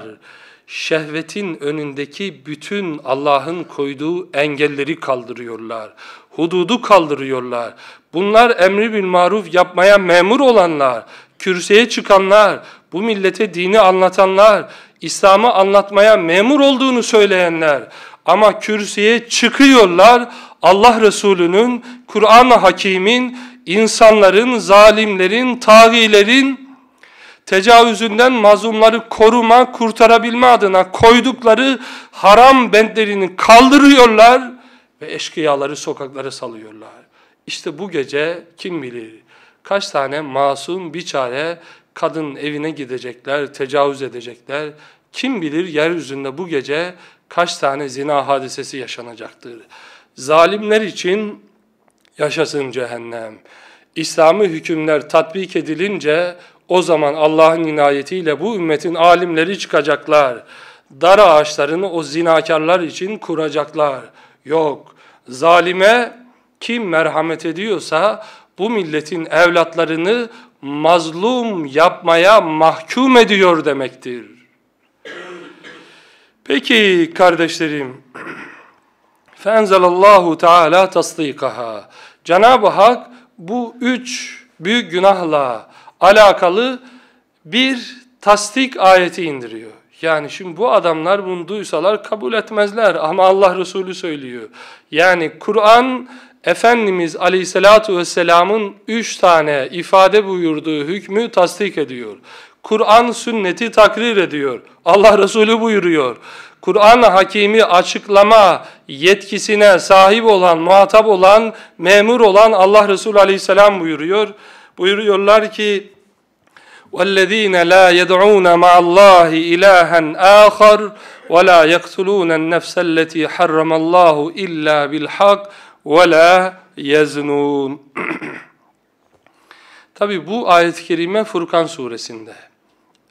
şehvetin önündeki bütün Allah'ın koyduğu engelleri kaldırıyorlar. Hududu kaldırıyorlar. Bunlar emri bil maruf yapmaya memur olanlar, kürsüye çıkanlar, bu millete dini anlatanlar, İslam'ı anlatmaya memur olduğunu söyleyenler, ama kürsüye çıkıyorlar Allah Resulü'nün, Kur'an-ı Hakim'in, insanların, zalimlerin, tağilerin tecavüzünden mazlumları koruma, kurtarabilme adına koydukları haram bentlerini kaldırıyorlar ve eşkıyaları sokaklara salıyorlar. İşte bu gece kim bilir kaç tane masum biçare kadın evine gidecekler, tecavüz edecekler. Kim bilir yeryüzünde bu gece kaç tane zina hadisesi yaşanacaktır. Zalimler için yaşasın cehennem. İslami hükümler tatbik edilince o zaman Allah'ın inayetiyle bu ümmetin alimleri çıkacaklar. Dar ağaçlarını o zinakarlar için kuracaklar. Yok, zalime kim merhamet ediyorsa bu milletin evlatlarını mazlum yapmaya mahkum ediyor demektir. Peki kardeşlerim, fenzelallahu teala tasdikaha. Cenab-ı Hak bu üç büyük günahla alakalı bir tasdik ayeti indiriyor. Yani şimdi bu adamlar bunu duysalar kabul etmezler ama Allah Resulü söylüyor. Yani Kur'an Efendimiz Aleyhisselatü Vesselam'ın üç tane ifade buyurduğu hükmü tasdik ediyor. Kur'an sünneti takrir ediyor. Allah Resulü buyuruyor. Kur'an hakimi açıklama yetkisine sahip olan, muhatap olan, memur olan Allah Resulü aleyhisselam buyuruyor. Buyuruyorlar ki وَالَّذ۪ينَ لَا يَدْعُونَ مَعَ اللّٰهِ اِلَٰهًا آخَرٍ وَلَا يَقْتُلُونَ النَّفْسَ الَّتِي حَرَّمَ اللّٰهُ اِلَّا بِالْحَقِّ وَلَا يَزْنُونَ Tabi bu ayet-i kerime Furkan suresinde.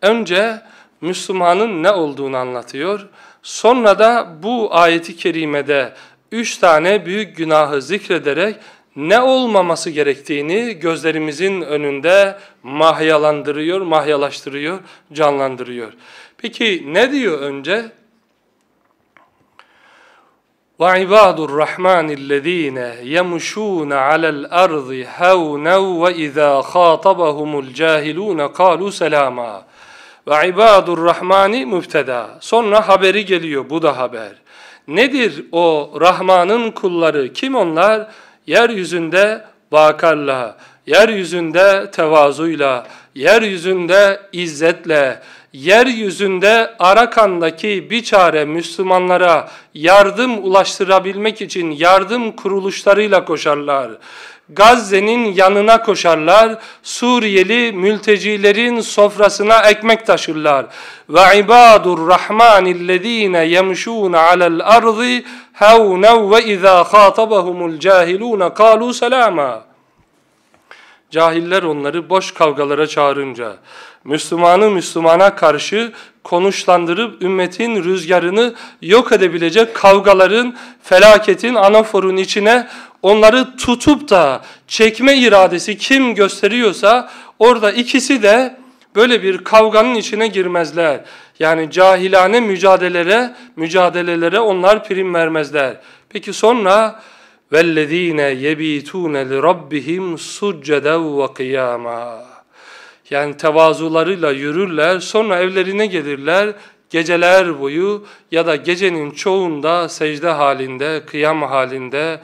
Önce Müslümanın ne olduğunu anlatıyor. Sonra da bu ayeti kerimede üç tane büyük günahı zikrederek ne olmaması gerektiğini gözlerimizin önünde mahyalandırıyor, mahyalaştırıyor, canlandırıyor. Peki ne diyor önce? وَعِبَادُ الرَّحْمَانِ الَّذ۪ينَ يَمُشُونَ عَلَى الْأَرْضِ هَوْنًا وَإِذَا خَاطَبَهُمُ الْجَاهِلُونَ قَالُوا سَلَامًا ve ibadur rahmani müfteda. Sonra haberi geliyor bu da haber. Nedir o Rahman'ın kulları? Kim onlar? Yeryüzünde vakarla, yeryüzünde tevazuyla, yeryüzünde izzetle, yeryüzünde Arakan'daki biçare Müslümanlara yardım ulaştırabilmek için yardım kuruluşlarıyla koşarlar. Gazze'nin yanına koşarlar, Suriyeli mültecilerin sofrasına ekmek taşırlar. Ve ibadur rahmanillezine yemşûne alel ardı hevnev ve izâ khâtabahumul cahilûne kâlû selâmâ. Cahiller onları boş kavgalara çağırınca, Müslümanı Müslümana karşı konuşlandırıp ümmetin rüzgarını yok edebilecek kavgaların, felaketin anaforun içine onları tutup da çekme iradesi kim gösteriyorsa orada ikisi de böyle bir kavganın içine girmezler. Yani cahilane mücadelelere, mücadelelere onlar prim vermezler. Peki sonra vellezine yebitune li rabbihim succeden ve kıyama. Yani tevazularıyla yürürler, sonra evlerine gelirler, geceler boyu ya da gecenin çoğunda secde halinde, kıyam halinde,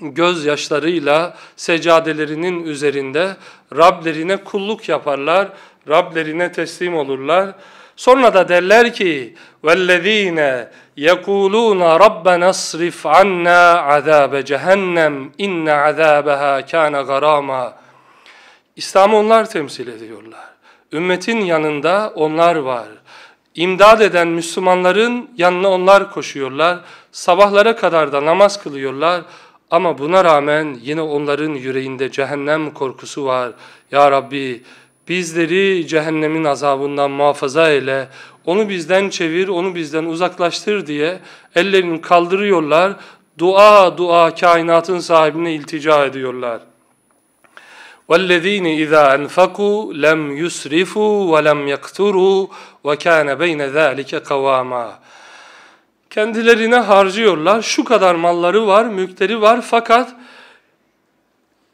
gözyaşlarıyla secadelerinin üzerinde Rablerine kulluk yaparlar, Rablerine teslim olurlar. Sonra da derler ki وَالَّذ۪ينَ يَقُولُونَ رَبَّنَا اصْرِفْ عَنَّا عَذَابَ جَهَنَّمْ اِنَّ عَذَابَهَا كَانَ غَرَامًا İslam'ı onlar temsil ediyorlar. Ümmetin yanında onlar var. İmdad eden Müslümanların yanına onlar koşuyorlar. Sabahlara kadar da namaz kılıyorlar. Ama buna rağmen yine onların yüreğinde cehennem korkusu var. Ya Rabbi bizleri cehennemin azabından muhafaza eyle. Onu bizden çevir, onu bizden uzaklaştır diye ellerini kaldırıyorlar. Dua dua kainatın sahibine iltica ediyorlar.'' وَالَّذ۪ينَ اِذَا اَنْفَقُوا لَمْ يُسْرِفُوا وَلَمْ يَقْتُرُوا وَكَانَ بَيْنَ ذَٰلِكَ قَوَامًا Kendilerine harcıyorlar. Şu kadar malları var, mülkleri var fakat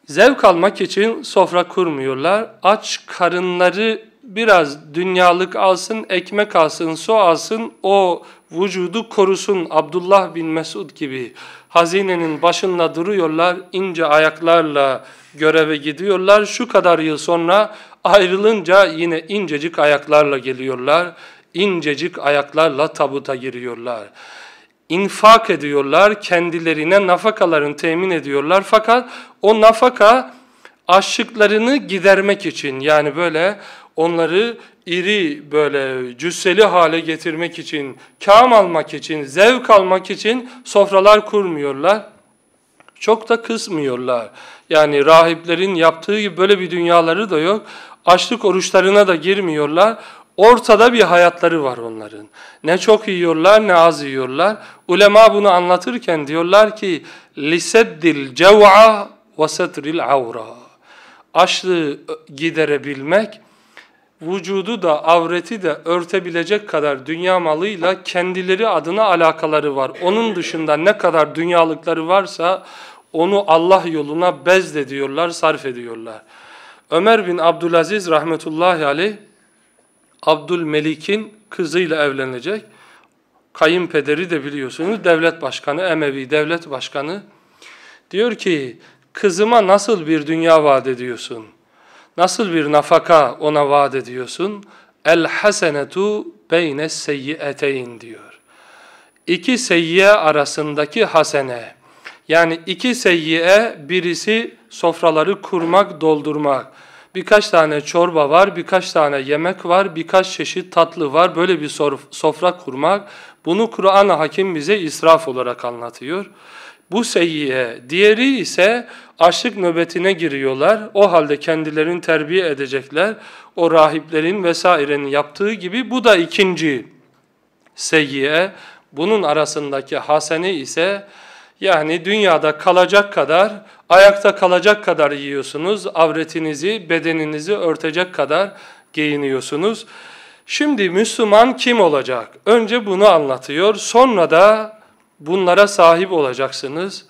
zevk almak için sofra kurmuyorlar. Aç karınları biraz dünyalık alsın, ekmek alsın, su alsın, o vücudu korusun Abdullah bin Mesud gibi hazinenin başında duruyorlar, ince ayaklarla göreve gidiyorlar. Şu kadar yıl sonra ayrılınca yine incecik ayaklarla geliyorlar, incecik ayaklarla tabuta giriyorlar. İnfak ediyorlar, kendilerine nafakalarını temin ediyorlar. Fakat o nafaka aşıklarını gidermek için yani böyle onları iri böyle cüsseli hale getirmek için, kam almak için, zevk almak için sofralar kurmuyorlar. Çok da kısmıyorlar. Yani rahiplerin yaptığı gibi böyle bir dünyaları da yok. Açlık oruçlarına da girmiyorlar. Ortada bir hayatları var onların. Ne çok yiyorlar ne az yiyorlar. Ulema bunu anlatırken diyorlar ki liseddil cev'a ve setril avra. Açlığı giderebilmek vücudu da avreti de örtebilecek kadar dünya malıyla kendileri adına alakaları var. Onun dışında ne kadar dünyalıkları varsa onu Allah yoluna bezlediyorlar, diyorlar, sarf ediyorlar. Ömer bin Abdülaziz rahmetullahi aleyh Abdülmelik'in kızıyla evlenecek. Kayınpederi de biliyorsunuz devlet başkanı, Emevi devlet başkanı. Diyor ki kızıma nasıl bir dünya vaat ediyorsun?'' Nasıl bir nafaka ona vaat ediyorsun? El hasenetu beyne seyyiyeteyn diyor. İki seyyiye arasındaki hasene. Yani iki seyyiye birisi sofraları kurmak, doldurmak. Birkaç tane çorba var, birkaç tane yemek var, birkaç çeşit tatlı var. Böyle bir sofra kurmak. Bunu Kur'an-ı Hakim bize israf olarak anlatıyor bu seyyiye, diğeri ise açlık nöbetine giriyorlar. O halde kendilerini terbiye edecekler. O rahiplerin vesairenin yaptığı gibi bu da ikinci seyyiye. Bunun arasındaki hasene ise yani dünyada kalacak kadar, ayakta kalacak kadar yiyorsunuz, avretinizi, bedeninizi örtecek kadar giyiniyorsunuz. Şimdi Müslüman kim olacak? Önce bunu anlatıyor, sonra da bunlara sahip olacaksınız.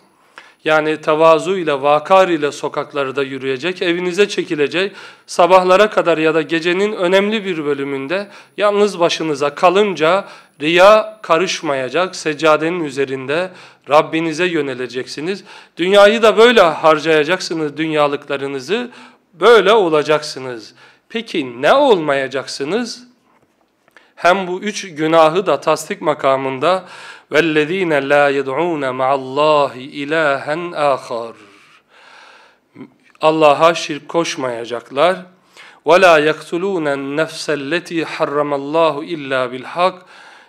Yani tavazu ile, vakar ile sokaklarda yürüyecek, evinize çekilecek, sabahlara kadar ya da gecenin önemli bir bölümünde yalnız başınıza kalınca riya karışmayacak, seccadenin üzerinde Rabbinize yöneleceksiniz. Dünyayı da böyle harcayacaksınız, dünyalıklarınızı böyle olacaksınız. Peki ne olmayacaksınız? Hem bu üç günahı da tasdik makamında وَالَّذ۪ينَ لَا يَدْعُونَ مَعَ اللّٰهِ اِلَٰهًا آخَرٍ Allah'a şirk koşmayacaklar. وَلَا يَقْتُلُونَ النَّفْسَ الَّتِي حَرَّمَ اللّٰهُ اِلَّا بِالْحَقِّ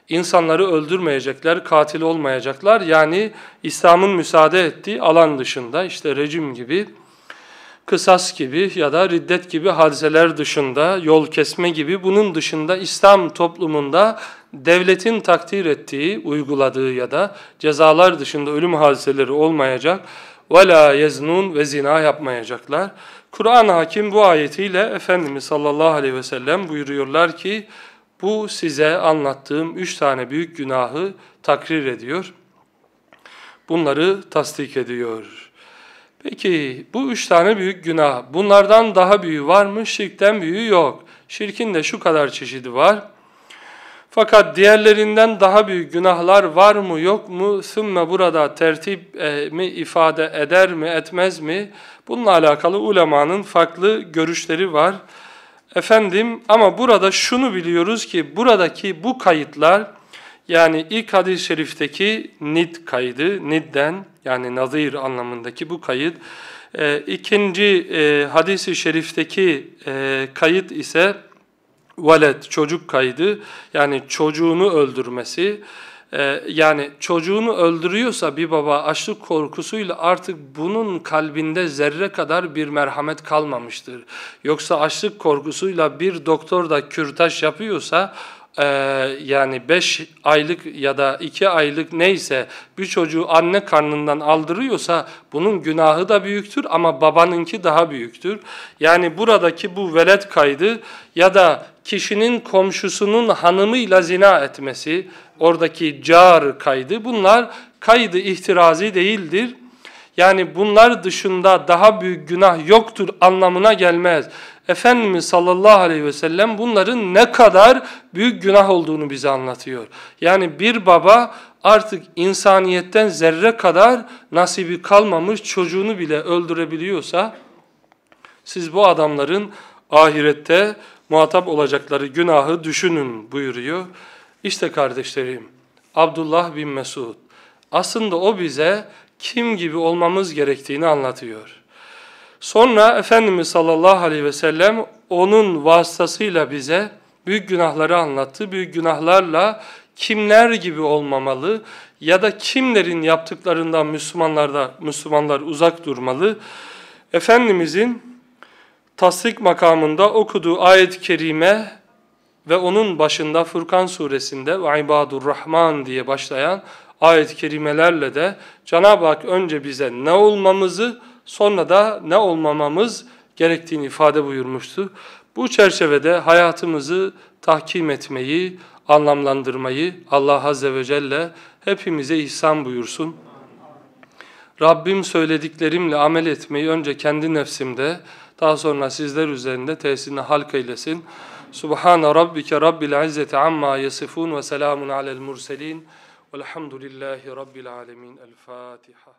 İnsanları öldürmeyecekler, katil olmayacaklar. Yani İslam'ın müsaade ettiği alan dışında işte rejim gibi, kısas gibi ya da riddet gibi hadiseler dışında, yol kesme gibi bunun dışında İslam toplumunda devletin takdir ettiği, uyguladığı ya da cezalar dışında ölüm hadiseleri olmayacak وَلَا yeznun ve zina yapmayacaklar. Kur'an hakim bu ayetiyle Efendimiz sallallahu aleyhi ve sellem buyuruyorlar ki bu size anlattığım üç tane büyük günahı takrir ediyor. Bunları tasdik ediyor. Peki bu üç tane büyük günah bunlardan daha büyüğü var mı? Şirkten büyüğü yok. Şirkin de şu kadar çeşidi var. Fakat diğerlerinden daha büyük günahlar var mı yok mu? Sümme burada tertip e, mi ifade eder mi etmez mi? Bununla alakalı ulemanın farklı görüşleri var. Efendim ama burada şunu biliyoruz ki buradaki bu kayıtlar yani ilk hadis-i şerifteki nid kaydı, nidden yani nazir anlamındaki bu kayıt. E, ikinci e, hadis-i şerifteki e, kayıt ise velet çocuk kaydı yani çocuğunu öldürmesi ee, yani çocuğunu öldürüyorsa bir baba açlık korkusuyla artık bunun kalbinde zerre kadar bir merhamet kalmamıştır. Yoksa açlık korkusuyla bir doktor da kürtaş yapıyorsa e, yani 5 aylık ya da 2 aylık neyse bir çocuğu anne karnından aldırıyorsa bunun günahı da büyüktür ama babanınki daha büyüktür. Yani buradaki bu velet kaydı ya da kişinin komşusunun hanımıyla zina etmesi, oradaki car kaydı bunlar kaydı ihtirazi değildir. Yani bunlar dışında daha büyük günah yoktur anlamına gelmez. Efendimiz sallallahu aleyhi ve sellem bunların ne kadar büyük günah olduğunu bize anlatıyor. Yani bir baba artık insaniyetten zerre kadar nasibi kalmamış çocuğunu bile öldürebiliyorsa siz bu adamların ahirette muhatap olacakları günahı düşünün buyuruyor. İşte kardeşlerim Abdullah bin Mesud aslında o bize kim gibi olmamız gerektiğini anlatıyor. Sonra Efendimiz sallallahu aleyhi ve sellem onun vasıtasıyla bize büyük günahları anlattı. Büyük günahlarla kimler gibi olmamalı ya da kimlerin yaptıklarından Müslümanlarda Müslümanlar uzak durmalı. Efendimizin tasdik makamında okuduğu ayet-i kerime ve onun başında Furkan suresinde ve Rahman" diye başlayan ayet-i kerimelerle de Cenab-ı Hak önce bize ne olmamızı sonra da ne olmamamız gerektiğini ifade buyurmuştu. Bu çerçevede hayatımızı tahkim etmeyi, anlamlandırmayı Allah Azze ve Celle hepimize ihsan buyursun. Rabbim söylediklerimle amel etmeyi önce kendi nefsimde, daha sonra sizler üzerinde tesirini halk eylesin. Subhane Rabbike Rabbil İzzeti Amma Yasifun ve Selamun Alel Murselin Velhamdülillahi Rabbil Alemin El Fatiha